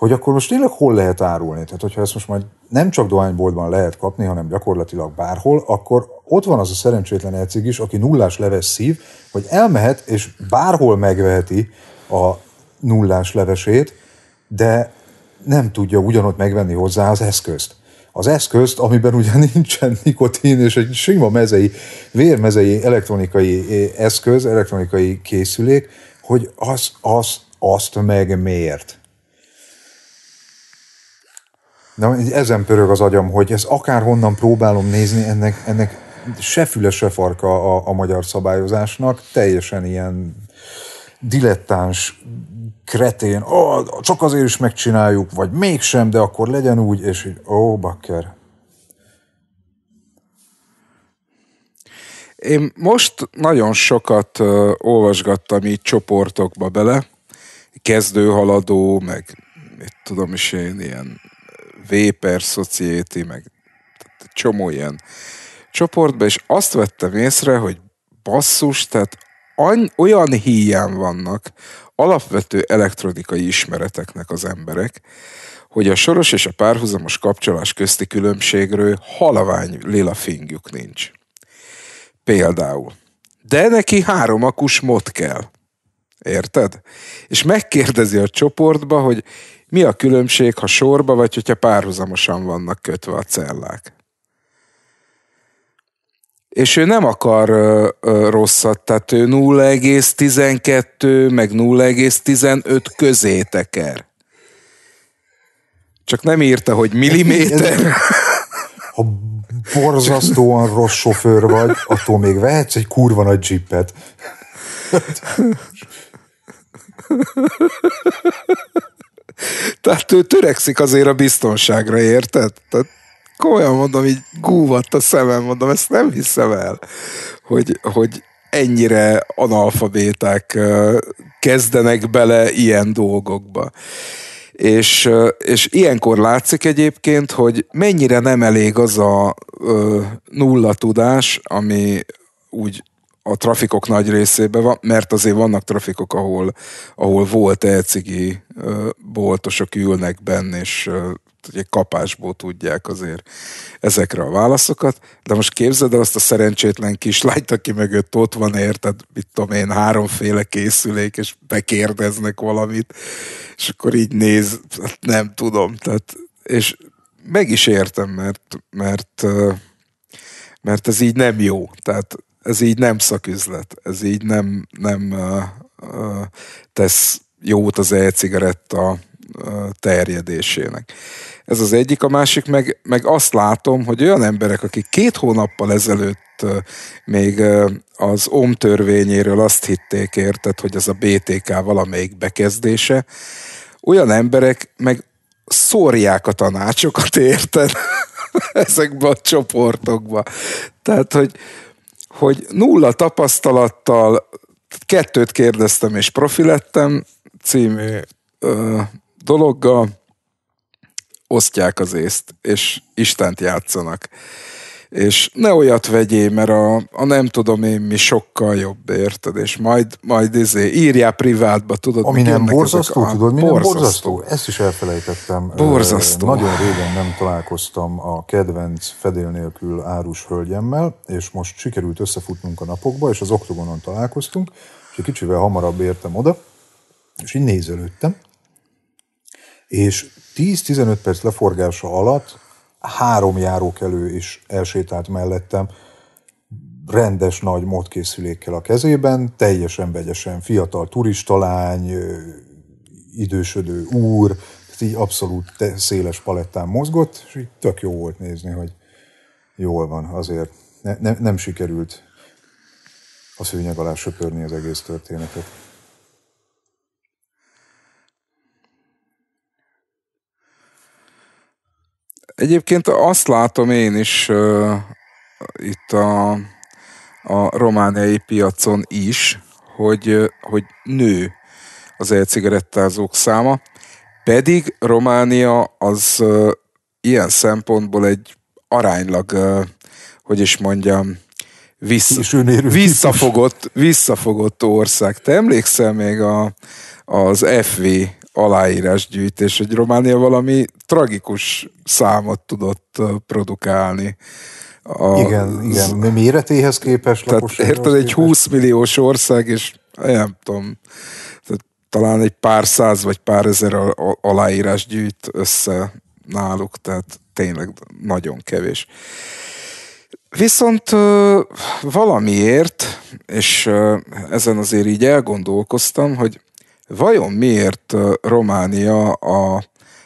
hogy akkor most tényleg hol lehet árulni? Tehát, hogyha ezt most majd nem csak dohányboltban lehet kapni, hanem gyakorlatilag bárhol, akkor ott van az a szerencsétlen elcég is, aki nullás leves szív, hogy elmehet és bárhol megveheti a nullás levesét, de nem tudja ugyanott megvenni hozzá az eszközt. Az eszközt, amiben ugye nincsen nikotin, és egy sima mezei, vérmezei elektronikai eh, eszköz, elektronikai készülék, hogy az, az, azt meg miért? Na, ezen pörög az agyam, hogy ezt akárhonnan próbálom nézni, ennek, ennek se füle, se farka a, a magyar szabályozásnak, teljesen ilyen dilettáns, kretén, oh, csak azért is megcsináljuk, vagy mégsem, de akkor legyen úgy, és így, ó, oh, bakker. Én most nagyon sokat uh, olvasgattam így csoportokba bele, kezdőhaladó, meg mit tudom is én, ilyen Vapor Society, meg csomó ilyen csoportba, és azt vettem észre, hogy basszus, tehát any, olyan híján vannak alapvető elektronikai ismereteknek az emberek, hogy a soros és a párhuzamos kapcsolás közti különbségről halavány lila fingjuk nincs. Például. De neki három akus mod kell. Érted? És megkérdezi a csoportba, hogy mi a különbség, ha sorba vagy, hogyha párhuzamosan vannak kötve a cellák? És ő nem akar ö, ö, rosszat, tehát ő 0,12 meg 0,15 közé teker. Csak nem írta, hogy milliméter. Ha borzasztóan rossz sofőr vagy, attól még vehetsz egy kurva nagy Ha Tehát ő törekszik azért a biztonságra, érted? Tehát komolyan mondom, így gúvat a szemem, mondom, ezt nem hiszem el, hogy, hogy ennyire analfabéták kezdenek bele ilyen dolgokba. És, és ilyenkor látszik egyébként, hogy mennyire nem elég az a nulla tudás, ami úgy a trafikok nagy részében van, mert azért vannak trafikok, ahol, ahol volt elcigi boltosok ülnek benne, és ugye kapásból tudják azért ezekre a válaszokat, de most képzeld el azt a szerencsétlen kislányt, aki mögött ott van, érted, mit tudom én, háromféle készülék, és bekérdeznek valamit, és akkor így néz, hát nem tudom, tehát, és meg is értem, mert, mert, mert ez így nem jó, tehát ez így nem szaküzlet, ez így nem, nem uh, uh, tesz jót az e-cigaretta terjedésének. Ez az egyik, a másik meg, meg azt látom, hogy olyan emberek, akik két hónappal ezelőtt még az OM törvényéről azt hitték érted, hogy ez a BTK valamelyik bekezdése, olyan emberek meg szórják a tanácsokat, érted? ezekben a csoportokba. Tehát, hogy, hogy nulla tapasztalattal kettőt kérdeztem és profilettem című ö, dologgal osztják az észt, és Istent játszanak és ne olyat vegyél, mert a, a nem tudom én mi sokkal jobb, érted, és majd, majd izé, írjál privátba, tudod. Ami nem borzasztó, ezek, tudod, mi borzasztó. nem borzasztó? Ezt is elfelejtettem. Borzasztó. Nagyon régen nem találkoztam a kedvenc fedél nélkül árus hölgyemmel, és most sikerült összefutnunk a napokba, és az oktogonon találkoztunk, és egy kicsivel hamarabb értem oda, és így nézelődtem, és 10-15 perc leforgása alatt három járókelő is elsétált mellettem, rendes nagy módkészülékkel a kezében, teljesen vegyesen fiatal turistalány, idősödő úr, így abszolút széles palettán mozgott, és így tök jó volt nézni, hogy jól van azért. Ne, ne, nem sikerült a szőnyeg alá söpörni az egész történetet. Egyébként azt látom én is uh, itt a, a romániai piacon is, hogy, hogy nő az e-cigarettázók száma, pedig Románia az uh, ilyen szempontból egy aránylag, uh, hogy is mondjam, vissza, visszafogott, visszafogott ország. Te emlékszel még a, az FV aláírásgyűjtés, hogy Románia valami tragikus számot tudott produkálni. A, igen, igen, méretéhez képest tehát Érted, egy képest. 20 milliós ország, és eh, nem tudom, tehát talán egy pár száz vagy pár ezer aláírás gyűjt össze náluk, tehát tényleg nagyon kevés. Viszont valamiért, és ezen azért így elgondolkoztam, hogy vajon miért Románia a,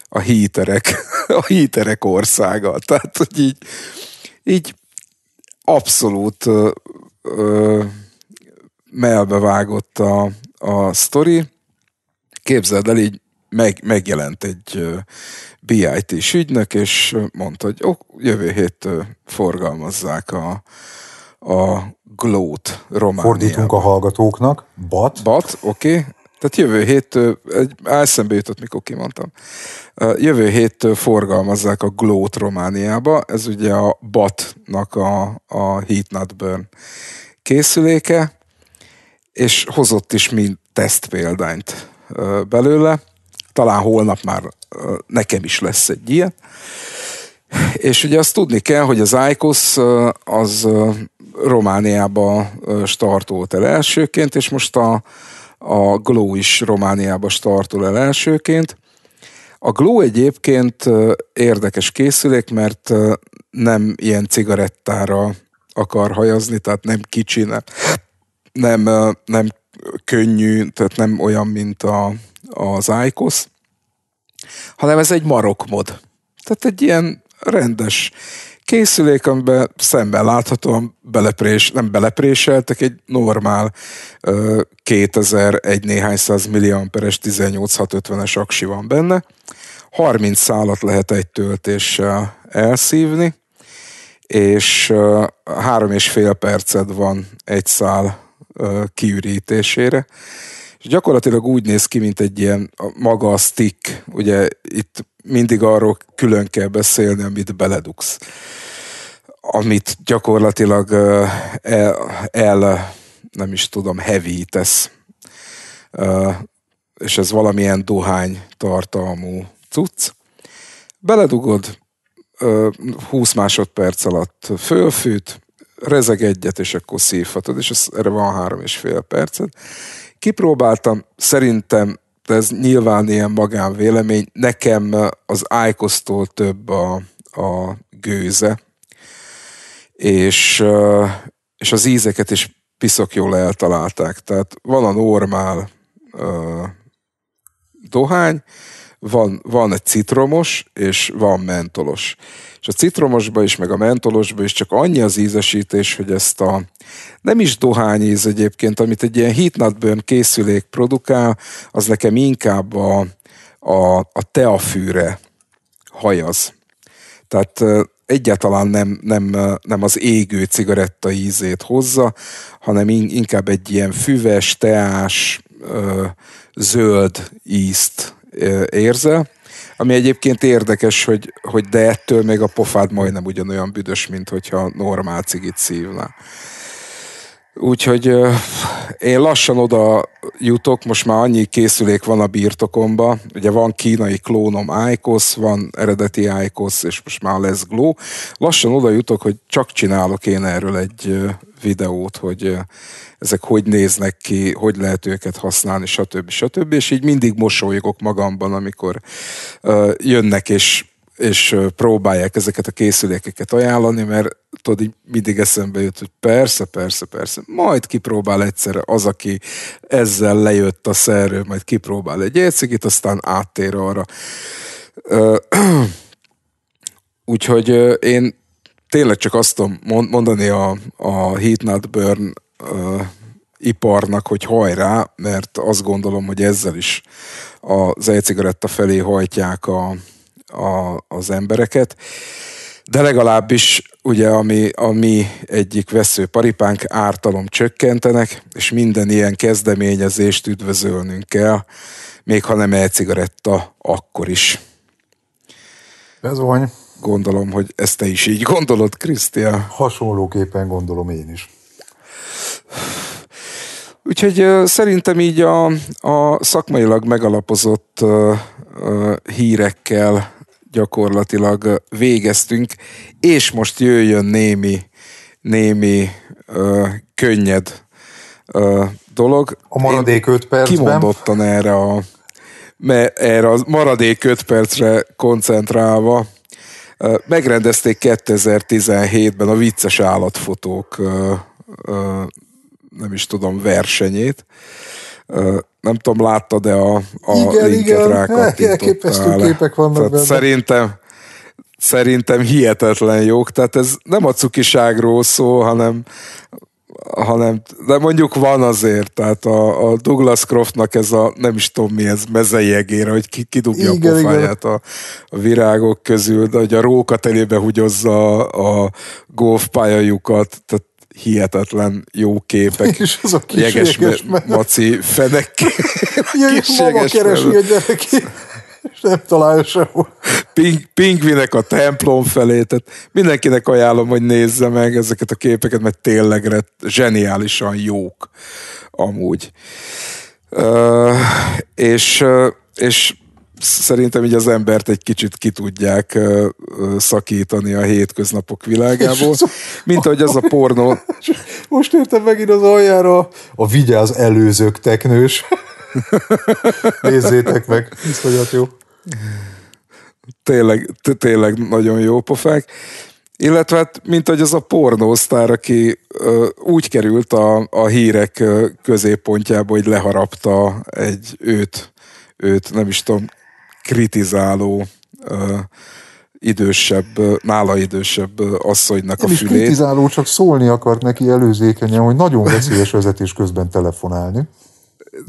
a híterek, a híterek országa? Tehát, hogy így, így abszolút ö, ö, melbevágott a, a sztori. Képzeld el, így meg, megjelent egy bit is ügynök, és mondta, hogy ok, jövő hét forgalmazzák a, a Glót Romániában. Fordítunk a hallgatóknak, BAT. BAT, oké, okay. Tehát jövő héttől, egy eszembe jutott, mikor kimondtam, jövő héttől forgalmazzák a Glót Romániába, ez ugye a BAT-nak a, a Heat Not Burn készüléke, és hozott is mind teszt példányt belőle. Talán holnap már nekem is lesz egy ilyen. És ugye azt tudni kell, hogy az ICOS az Romániába startolt el elsőként, és most a, a Glow is Romániába startol el elsőként. A Glow egyébként érdekes készülék, mert nem ilyen cigarettára akar hajazni, tehát nem kicsi, nem, nem, nem könnyű, tehát nem olyan, mint a, az Icos, hanem ez egy marokmod. Tehát egy ilyen rendes készülék, amiben szemben láthatóan beleprés, nem belepréseltek egy normál ö, 2001 néhány száz milliamperes 18650-es aksi van benne. 30 szálat lehet egy töltéssel elszívni, és ö, három és fél perced van egy szál kiürítésére és gyakorlatilag úgy néz ki, mint egy ilyen maga a stick. Ugye itt mindig arról külön kell beszélni, amit beledugsz. Amit gyakorlatilag el, el nem is tudom, hevítesz. És ez valamilyen dohány tartalmú cucc. Beledugod, 20 másodperc alatt fölfűt, rezeg egyet, és akkor szívhatod, és ez, erre van három és fél percet, kipróbáltam, szerintem ez nyilván ilyen magánvélemény, nekem az ájkosztól több a, a gőze, és, és az ízeket is piszok jól eltalálták. Tehát van a normál uh, dohány, van, van egy citromos, és van mentolos. És a citromosba is, meg a mentolosba is csak annyi az ízesítés, hogy ezt a nem is íz egyébként, amit egy ilyen heatnutburn készülék produkál, az nekem inkább a, a, a teafűre hajaz. Tehát egyáltalán nem, nem, nem az égő cigaretta ízét hozza, hanem inkább egy ilyen füves, teás, zöld ízt érzel. Ami egyébként érdekes, hogy, hogy de ettől még a pofád majdnem ugyanolyan büdös, mint hogyha normál cigit szívnál. Úgyhogy én lassan oda jutok, most már annyi készülék van a birtokomba, ugye van kínai klónom Icos, van eredeti Icos, és most már lesz Glow. Lassan oda jutok, hogy csak csinálok én erről egy videót, hogy ezek hogy néznek ki, hogy lehet őket használni, stb. stb. És így mindig mosolygok magamban, amikor jönnek és és próbálják ezeket a készülékeket ajánlani, mert tudod, így mindig eszembe jött, hogy persze, persze, persze, majd kipróbál egyszer az, aki ezzel lejött a szerről, majd kipróbál egy ércigit, aztán áttér arra. Úgyhogy én tényleg csak azt tudom mondani a, a Heat Not Burn iparnak, hogy hajrá, mert azt gondolom, hogy ezzel is az e-cigaretta felé hajtják a, a, az embereket, de legalábbis ugye ami, ami egyik vesző paripánk ártalom csökkentenek, és minden ilyen kezdeményezést üdvözölnünk kell, még ha nem e-cigaretta, akkor is. Ez van. Gondolom, hogy ezt te is így gondolod, Krisztián. Hasonlóképpen gondolom én is. Úgyhogy szerintem így a, a szakmailag megalapozott hírekkel gyakorlatilag végeztünk, és most jöjjön némi, némi ö, könnyed ö, dolog. A maradék öt percben. Kimondottan erre a erre a maradék öt percre koncentrálva, megrendezték 2017-ben a vicces állatfotók nem is tudom, versenyét, nem tudom, láttad-e a, a igen, linket rákattintottál. Eh, elképesztő képek vannak Tehát benne. Szerintem, szerintem hihetetlen jók, tehát ez nem a cukiságról szó, hanem hanem, de mondjuk van azért, tehát a, a Douglas Croftnak ez a, nem is tudom mi ez, egére, hogy ki, kidugja igen, a pofáját a, a, virágok közül, de hogy a róka telébe húgyozza a, a golfpályajukat, tehát hihetetlen jó képek. És az a kis jeges, jeges me- maci fenek. Ja, kis maga keresi a gyerekét, és nem találja sehol. Ping, pingvinek a templom felé, tehát mindenkinek ajánlom, hogy nézze meg ezeket a képeket, mert tényleg rett, zseniálisan jók amúgy. Uh, és, uh, és szerintem így az embert egy kicsit ki tudják szakítani a hétköznapok világából, mint ahogy az a pornó. Most értem megint az aljára a vigyáz előzők teknős. Nézzétek meg, iszonyat jó. Tényleg, tényleg nagyon jó pofák. Illetve hát, mint hogy az a pornósztár, aki ö, úgy került a, a hírek középpontjába, hogy leharapta egy őt, őt nem is tudom, kritizáló idősebb, nála idősebb asszonynak Nem a fülét. Nem kritizáló, csak szólni akart neki előzékenyen, hogy nagyon veszélyes vezetés közben telefonálni.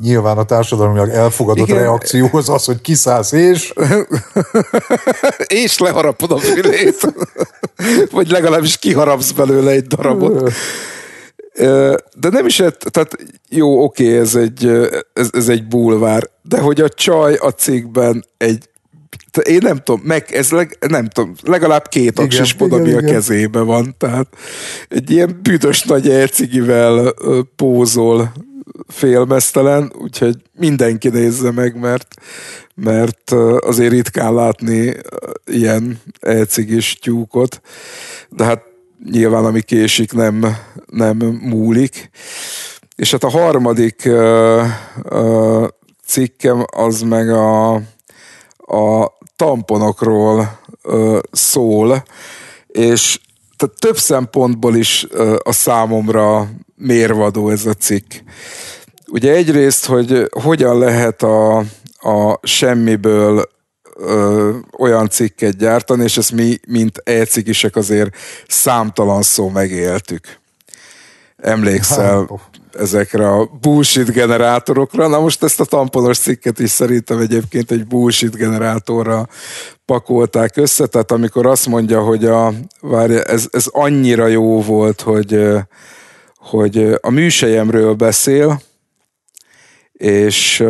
Nyilván a társadalmilag elfogadott Igen. reakcióhoz az, hogy kiszállsz és... és leharapod a fülét. Vagy legalábbis kiharapsz belőle egy darabot de nem is, tehát jó, oké, okay, ez egy, ez, ez egy bulvár, de hogy a csaj a cégben egy én nem tudom, meg, ez leg, nem tudom, legalább két aksispod, ami igen. a kezébe van, tehát egy ilyen büdös nagy ercigivel pózol félmeztelen, úgyhogy mindenki nézze meg, mert, mert azért ritkán látni ilyen ercigis tyúkot, de hát nyilván ami késik nem, nem múlik. És hát a harmadik ö, ö, cikkem az meg a, a tamponokról ö, szól, és tehát több szempontból is ö, a számomra mérvadó ez a cikk. Ugye egyrészt, hogy hogyan lehet a, a semmiből ö, olyan cikket gyártani, és ezt mi, mint elcikisek azért számtalan szó megéltük. Emlékszel hát, ezekre a bullshit generátorokra. Na most ezt a tamponos cikket is szerintem egyébként egy bullshit generátorra pakolták össze, tehát amikor azt mondja, hogy a, várja, ez, ez annyira jó volt, hogy, hogy a műsejemről beszél, és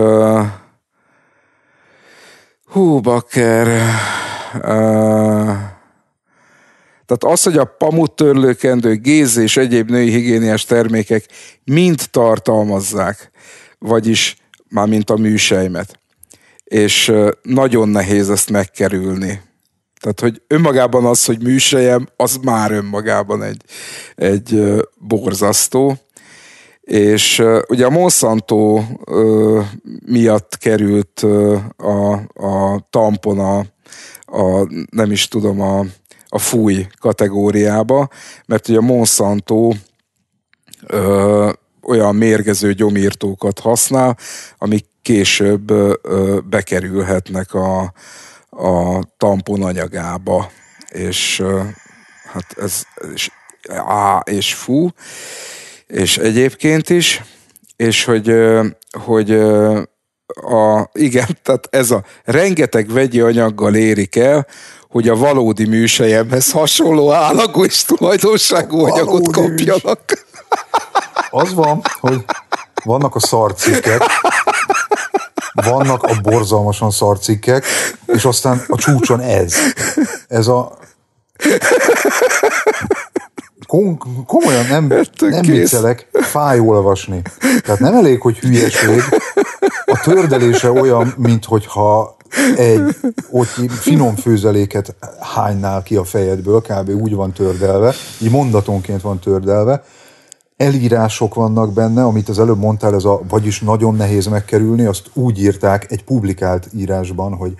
Hú, bakker. Uh, tehát az, hogy a törlőkendő, géz és egyéb női higiéniás termékek mind tartalmazzák, vagyis már mint a műsejmet. És nagyon nehéz ezt megkerülni. Tehát, hogy önmagában az, hogy műsejem, az már önmagában egy, egy borzasztó. És ugye a Monsanto miatt került a, a tampon a, a, nem is tudom, a, a fúj kategóriába, mert ugye a Monsanto uh, olyan mérgező gyomírtókat használ, amik később uh, bekerülhetnek a, a tampon anyagába. És uh, hát ez és, á, és fú és egyébként is, és hogy, hogy a, igen, tehát ez a rengeteg vegyi anyaggal érik el, hogy a valódi műsejemhez hasonló állagú és tulajdonságú valódi anyagot kapjanak. Az van, hogy vannak a szarcikkek, vannak a borzalmasan szarcikkek, és aztán a csúcson ez. Ez a... Kon- komolyan nem, nem viccelek, fáj olvasni. Tehát nem elég, hogy hülyeség, a tördelése olyan, mint egy ott finom főzeléket hánynál ki a fejedből, kb. úgy van tördelve, így mondatonként van tördelve, elírások vannak benne, amit az előbb mondtál, ez a vagyis nagyon nehéz megkerülni, azt úgy írták egy publikált írásban, hogy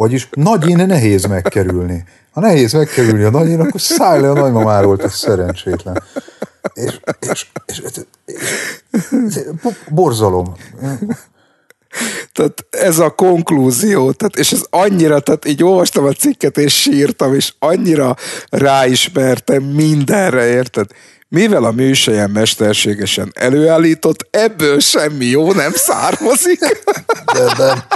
vagyis nagyéne nehéz megkerülni. Ha nehéz megkerülni a nagyén, akkor szállj le a nagymamáról, te szerencsétlen. És, és, és, és, és borzalom. Tehát ez a konklúzió, tehát, és ez annyira, tehát így olvastam a cikket, és sírtam, és annyira ráismertem mindenre, érted? Mivel a műsején mesterségesen előállított, ebből semmi jó nem származik. De, de.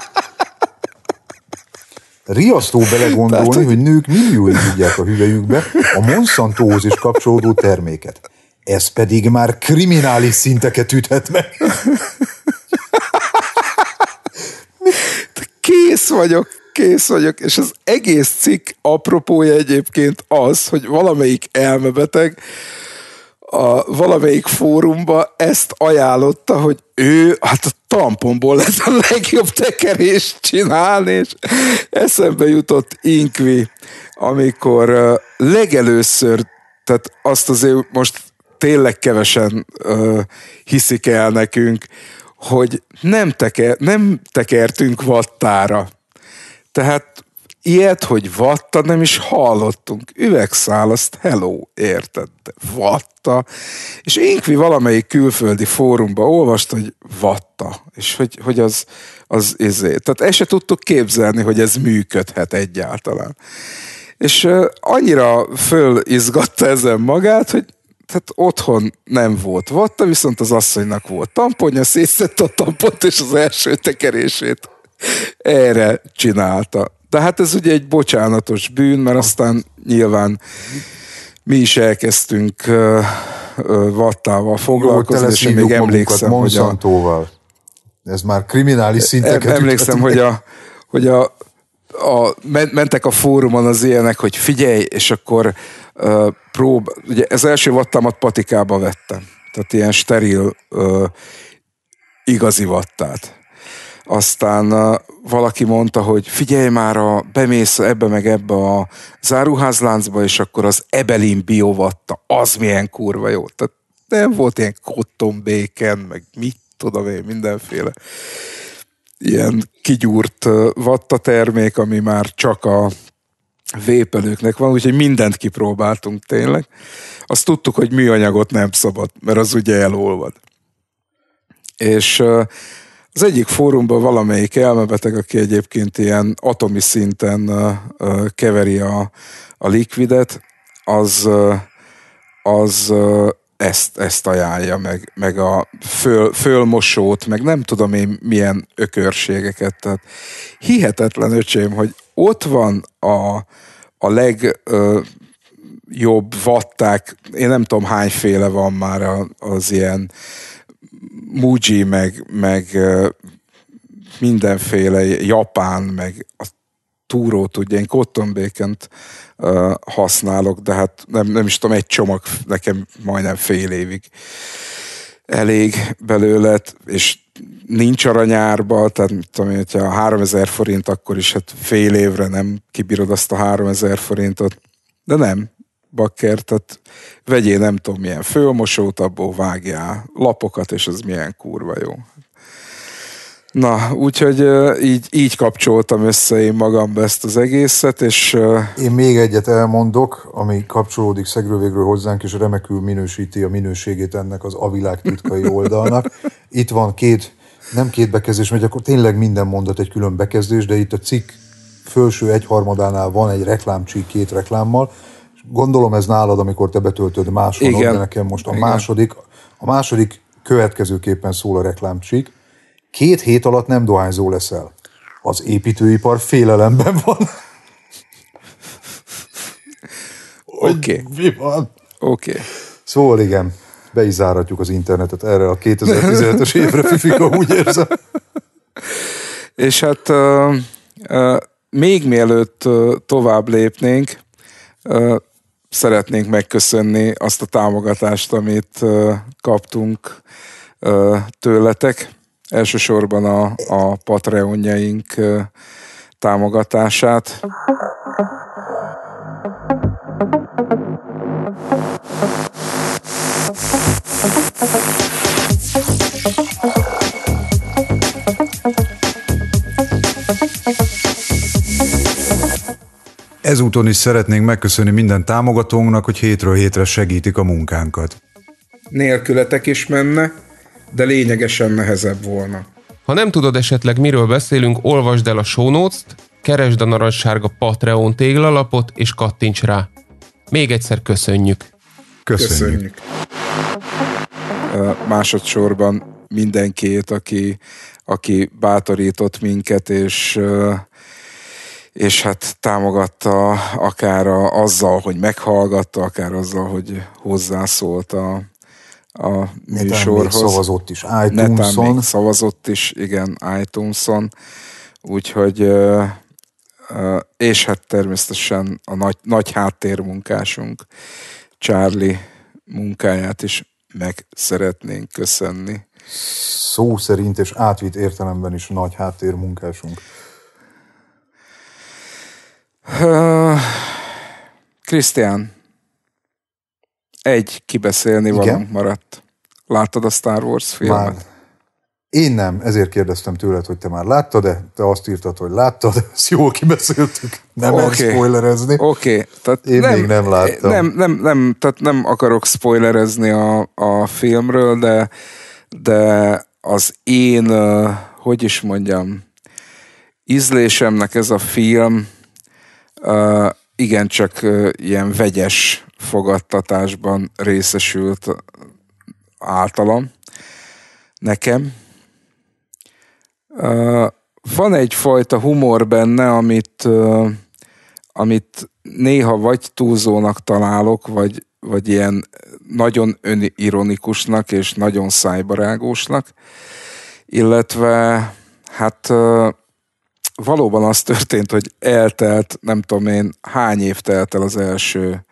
Riasztó belegondolni, Tehát, hogy nők milliói tudják a hüvelyükbe a Monsantóhoz is kapcsolódó terméket. Ez pedig már kriminális szinteket üthet meg. Kész vagyok, kész vagyok, és az egész cikk apropója egyébként az, hogy valamelyik elmebeteg a valamelyik fórumba ezt ajánlotta, hogy ő hát a tamponból lehet a legjobb tekerést csinálni, és eszembe jutott Inkvi, amikor legelőször, tehát azt azért most tényleg kevesen uh, hiszik el nekünk, hogy nem, teker, nem tekertünk vattára. Tehát Ilyet, hogy vatta nem is hallottunk. azt hello, érted? Vatta. És Inkvi valamelyik külföldi fórumban olvast, hogy vatta. És hogy, hogy az, az izé. Tehát ezt se tudtuk képzelni, hogy ez működhet egyáltalán. És annyira fölizgatta ezen magát, hogy tehát otthon nem volt vatta, viszont az asszonynak volt tamponja, szétszett a tampont és az első tekerését erre csinálta. Tehát ez ugye egy bocsánatos bűn, mert aztán nyilván mi is elkezdtünk vattával foglalkozni, Jó, és én még emlékszem, hogy a... Ez már kriminális szinteket Emlékszem, hogy a, hogy a, a, mentek a fórumon az ilyenek, hogy figyelj, és akkor uh, prób... Ugye az első vattámat patikába vettem. Tehát ilyen steril uh, igazi vattát aztán uh, valaki mondta, hogy figyelj már, a, bemész ebbe meg ebbe a záruházláncba, és akkor az Ebelin biovatta, az milyen kurva jó. Tehát nem volt ilyen cotton bacon, meg mit tudom én, mindenféle ilyen kigyúrt uh, vatta termék, ami már csak a vépelőknek van, úgyhogy mindent kipróbáltunk tényleg. Azt tudtuk, hogy műanyagot nem szabad, mert az ugye elolvad. És uh, az egyik fórumban valamelyik elmebeteg, aki egyébként ilyen atomi szinten keveri a, a likvidet, az, az ezt, ezt ajánlja, meg, meg a föl, fölmosót, meg nem tudom én milyen ökörségeket. Tehát hihetetlen öcsém, hogy ott van a, a leg, jobb vatták, én nem tudom hányféle van már az ilyen Muji, meg, meg mindenféle japán, meg a túrót, ugye én cotton bacon használok, de hát nem, nem is tudom, egy csomag nekem majdnem fél évig elég belőle, és nincs aranyárba, tehát mit tudom én, hogyha 3000 forint, akkor is hát fél évre nem kibírod azt a 3000 forintot, de nem, bakker, tehát vegyél nem tudom milyen fölmosót, abból vágjál lapokat, és az milyen kurva jó. Na, úgyhogy így, így kapcsoltam össze én magamba ezt az egészet, és... Én még egyet elmondok, ami kapcsolódik szegről végről hozzánk, és remekül minősíti a minőségét ennek az avilág titkai oldalnak. Itt van két, nem két bekezdés, mert akkor tényleg minden mondat egy külön bekezdés, de itt a cikk felső egyharmadánál van egy reklámcsík két reklámmal, gondolom ez nálad, amikor te betöltöd máshol, de nekem most a Igen. második, a második következőképpen szól a reklámcsik. Két hét alatt nem dohányzó leszel. Az építőipar félelemben van. Oké. Okay. Mi van? Oké. Okay. Szóval igen, be is záratjuk az internetet erre a 2015-ös évre, Fifika, úgy érzem. És hát uh, uh, még mielőtt uh, tovább lépnénk, uh, szeretnénk megköszönni azt a támogatást, amit kaptunk tőletek. Elsősorban a, a Patreonjaink támogatását. Ezúton is szeretnénk megköszönni minden támogatónknak, hogy hétről hétre segítik a munkánkat. Nélkületek is menne, de lényegesen nehezebb volna. Ha nem tudod esetleg miről beszélünk, olvasd el a show notes-t, keresd a narancssárga Patreon téglalapot és kattints rá. Még egyszer köszönjük! Köszönjük! köszönjük. Uh, másodszorban mindenkét, aki, aki bátorított minket, és uh, és hát támogatta akár a, azzal, hogy meghallgatta, akár azzal, hogy hozzászólt a, a műsorhoz. Még szavazott is iTunes-on. szavazott is, igen, iTunes-on. Úgyhogy, és hát természetesen a nagy, nagy háttérmunkásunk, Charlie munkáját is meg szeretnénk köszönni. Szó szerint és átvitt értelemben is nagy háttérmunkásunk. Krisztián, egy kibeszélni Igen? valam maradt. Láttad a Star Wars filmet? Már. Én nem, ezért kérdeztem tőled, hogy te már láttad de te azt írtad, hogy láttad, ezt jól kibeszéltük, nem okay. spoilerezni. Oké, okay. én nem, még nem láttam. Nem, nem, nem, tehát nem akarok spoilerezni a, a filmről, de, de az én, hogy is mondjam, ízlésemnek ez a film uh, igencsak uh, ilyen vegyes fogadtatásban részesült általam, nekem. Uh, van egyfajta humor benne, amit, uh, amit néha vagy túlzónak találok, vagy, vagy ilyen nagyon önironikusnak és nagyon szájbarágósnak, illetve hát uh, valóban az történt, hogy eltelt, nem tudom én, hány év telt el az első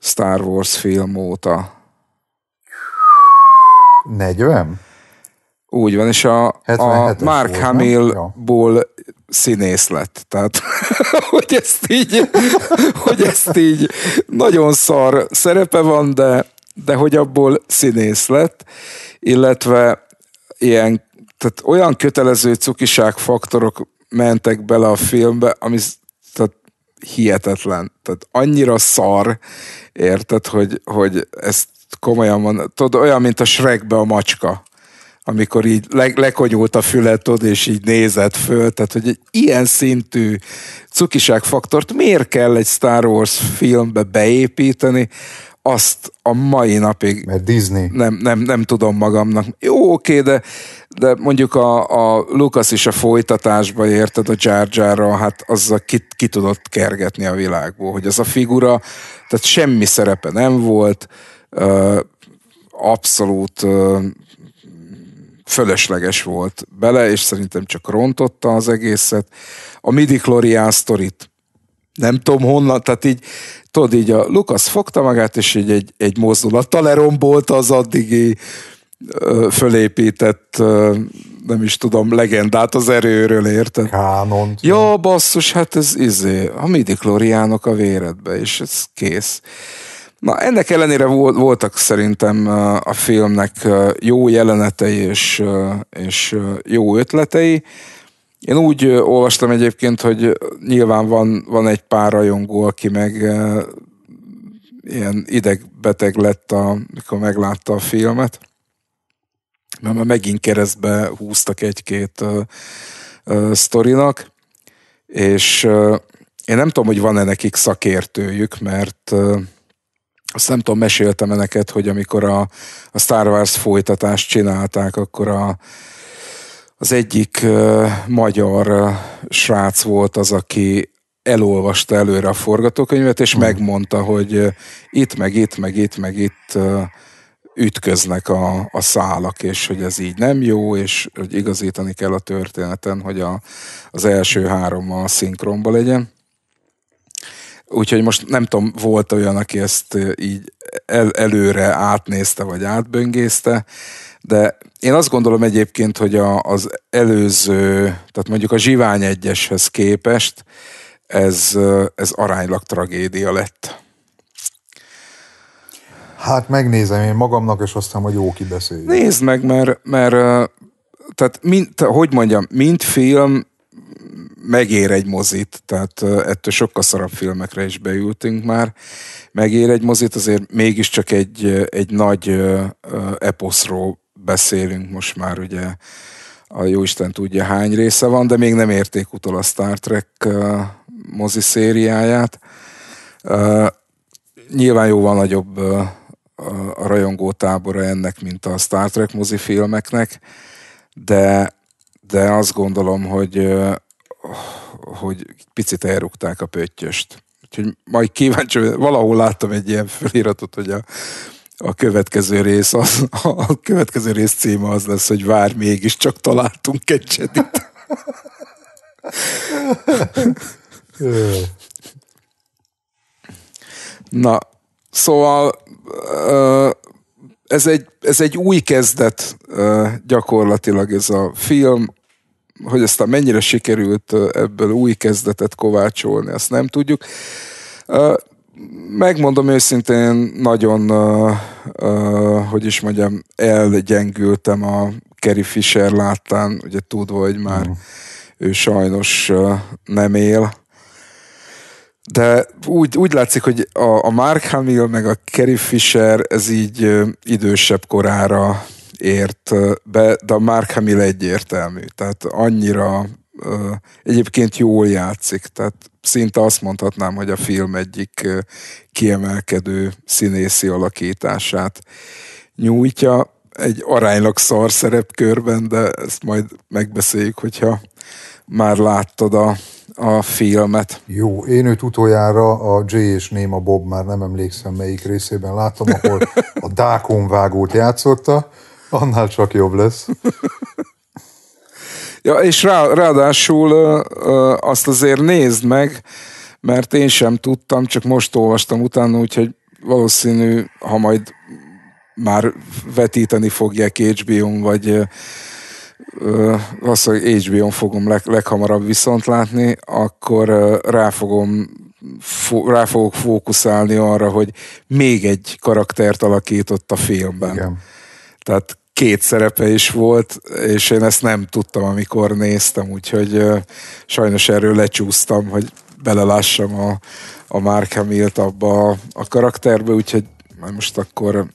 Star Wars film óta? 40? Úgy van, és a, a Mark Hamillból színész lett. Tehát, hogy ezt így, hogy ezt így nagyon szar szerepe van, de, de hogy abból színész lett, illetve ilyen, tehát olyan kötelező cukiság faktorok mentek bele a filmbe, ami tehát hihetetlen. Tehát annyira szar, érted, hogy, hogy ezt komolyan van. Tudod, olyan, mint a Shrekbe a macska amikor így le, lekonyult a fületod, és így nézett föl, tehát hogy egy ilyen szintű cukiságfaktort miért kell egy Star Wars filmbe beépíteni, azt a mai napig Mert Disney. Nem, nem, nem tudom magamnak. Jó, oké, de de mondjuk a, a Lucas is a folytatásba érted a Jar Jarra, hát a ki, ki tudott kergetni a világból, hogy az a figura, tehát semmi szerepe nem volt, abszolút fölösleges volt bele, és szerintem csak rontotta az egészet. A midi Chlorian sztorit nem tudom honnan, tehát így, tudod, így a Lukasz fogta magát, és így egy, egy mozdulattal lerombolta az addigi fölépített, nem is tudom, legendát az erőről, érted? Kánon. Ja, basszus, hát ez izé, a midi a véredbe, és ez kész. Na, ennek ellenére voltak szerintem a filmnek jó jelenetei és, és jó ötletei. Én úgy olvastam egyébként, hogy nyilván van, van egy pár rajongó, aki meg ilyen idegbeteg lett, a, mikor meglátta a filmet mert már megint keresztbe húztak egy-két ö, ö, sztorinak, és én nem tudom, hogy van-e nekik szakértőjük, mert azt nem tudom, meséltem-e neked, hogy amikor a, a Star Wars folytatást csinálták, akkor a, az egyik magyar srác volt az, aki elolvasta előre a forgatókönyvet, és hmm. megmondta, hogy itt, meg itt, meg itt, meg itt ütköznek a, a szálak, és hogy ez így nem jó, és hogy igazítani kell a történeten, hogy a, az első három a szinkronba legyen. Úgyhogy most nem tudom, volt olyan, aki ezt így el, előre átnézte, vagy átböngészte, de én azt gondolom egyébként, hogy a, az előző, tehát mondjuk a Zsivány egyeshez képest ez, ez aránylag tragédia lett. Hát megnézem én magamnak, és aztán hogy jó kibeszél. Nézd meg, mert, mert tehát, mint, hogy mondjam, mint film megér egy mozit, tehát ettől sokkal szarabb filmekre is beültünk már. Megér egy mozit, azért mégiscsak egy, egy nagy eposzról beszélünk most már, ugye a Jóisten tudja hány része van, de még nem érték utol a Star Trek mozi szériáját. Nyilván jóval nagyobb a rajongó tábora ennek, mint a Star Trek filmeknek, de, de azt gondolom, hogy, hogy picit elrúgták a pöttyöst. Úgyhogy majd kíváncsi, valahol láttam egy ilyen feliratot, hogy a, a következő rész, az, a következő rész címe az lesz, hogy vár mégis, csak találtunk egy csedit. Na, Szóval ez egy, ez egy új kezdet gyakorlatilag ez a film, hogy aztán mennyire sikerült ebből új kezdetet kovácsolni, azt nem tudjuk. Megmondom őszintén, nagyon, hogy is mondjam, elgyengültem a Kerry Fisher láttán, ugye tudva, hogy már mm. ő sajnos nem él de úgy, úgy látszik, hogy a, a Mark Hamill meg a Kerry Fisher ez így ö, idősebb korára ért ö, be, de a Mark Hamill egyértelmű, tehát annyira ö, egyébként jól játszik, tehát szinte azt mondhatnám, hogy a film egyik ö, kiemelkedő színészi alakítását nyújtja egy aránylag szar szerepkörben, de ezt majd megbeszéljük, hogyha már láttad a a filmet. Jó, én őt utoljára a J és Néma Bob, már nem emlékszem melyik részében láttam, ahol a Dákon vágót játszotta, annál csak jobb lesz. ja, és rá, ráadásul azt azért nézd meg, mert én sem tudtam, csak most olvastam utána, úgyhogy valószínű, ha majd már vetíteni fogják HBO-n, vagy azt, hogy HBO-n fogom leg, leghamarabb viszont látni, akkor rá fogom rá fogok fókuszálni arra, hogy még egy karaktert alakított a filmben. Igen. Tehát két szerepe is volt, és én ezt nem tudtam, amikor néztem, úgyhogy sajnos erről lecsúsztam, hogy belelássam a, a Mark Hamill-t abba a, a karakterbe, úgyhogy most akkor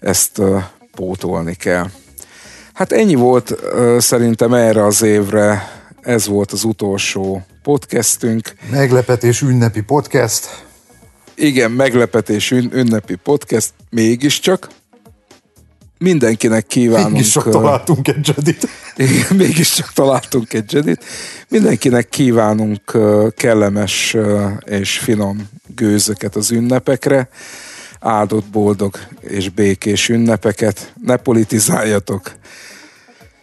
ezt uh, pótolni kell. Hát ennyi volt szerintem erre az évre. Ez volt az utolsó podcastünk. Meglepetés ünnepi podcast. Igen, meglepetés ünnepi podcast, mégiscsak. Mindenkinek kívánunk... Mégiscsak találtunk egy Jedit. Igen, mégiscsak találtunk egy Jedit. Mindenkinek kívánunk kellemes és finom gőzöket az ünnepekre áldott, boldog és békés ünnepeket. Ne politizáljatok!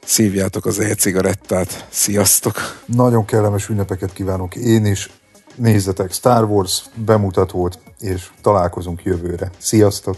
szívjátok az e-cigarettát. Sziasztok! Nagyon kellemes ünnepeket kívánok én is. Nézzetek Star Wars bemutatót, és találkozunk jövőre. Sziasztok!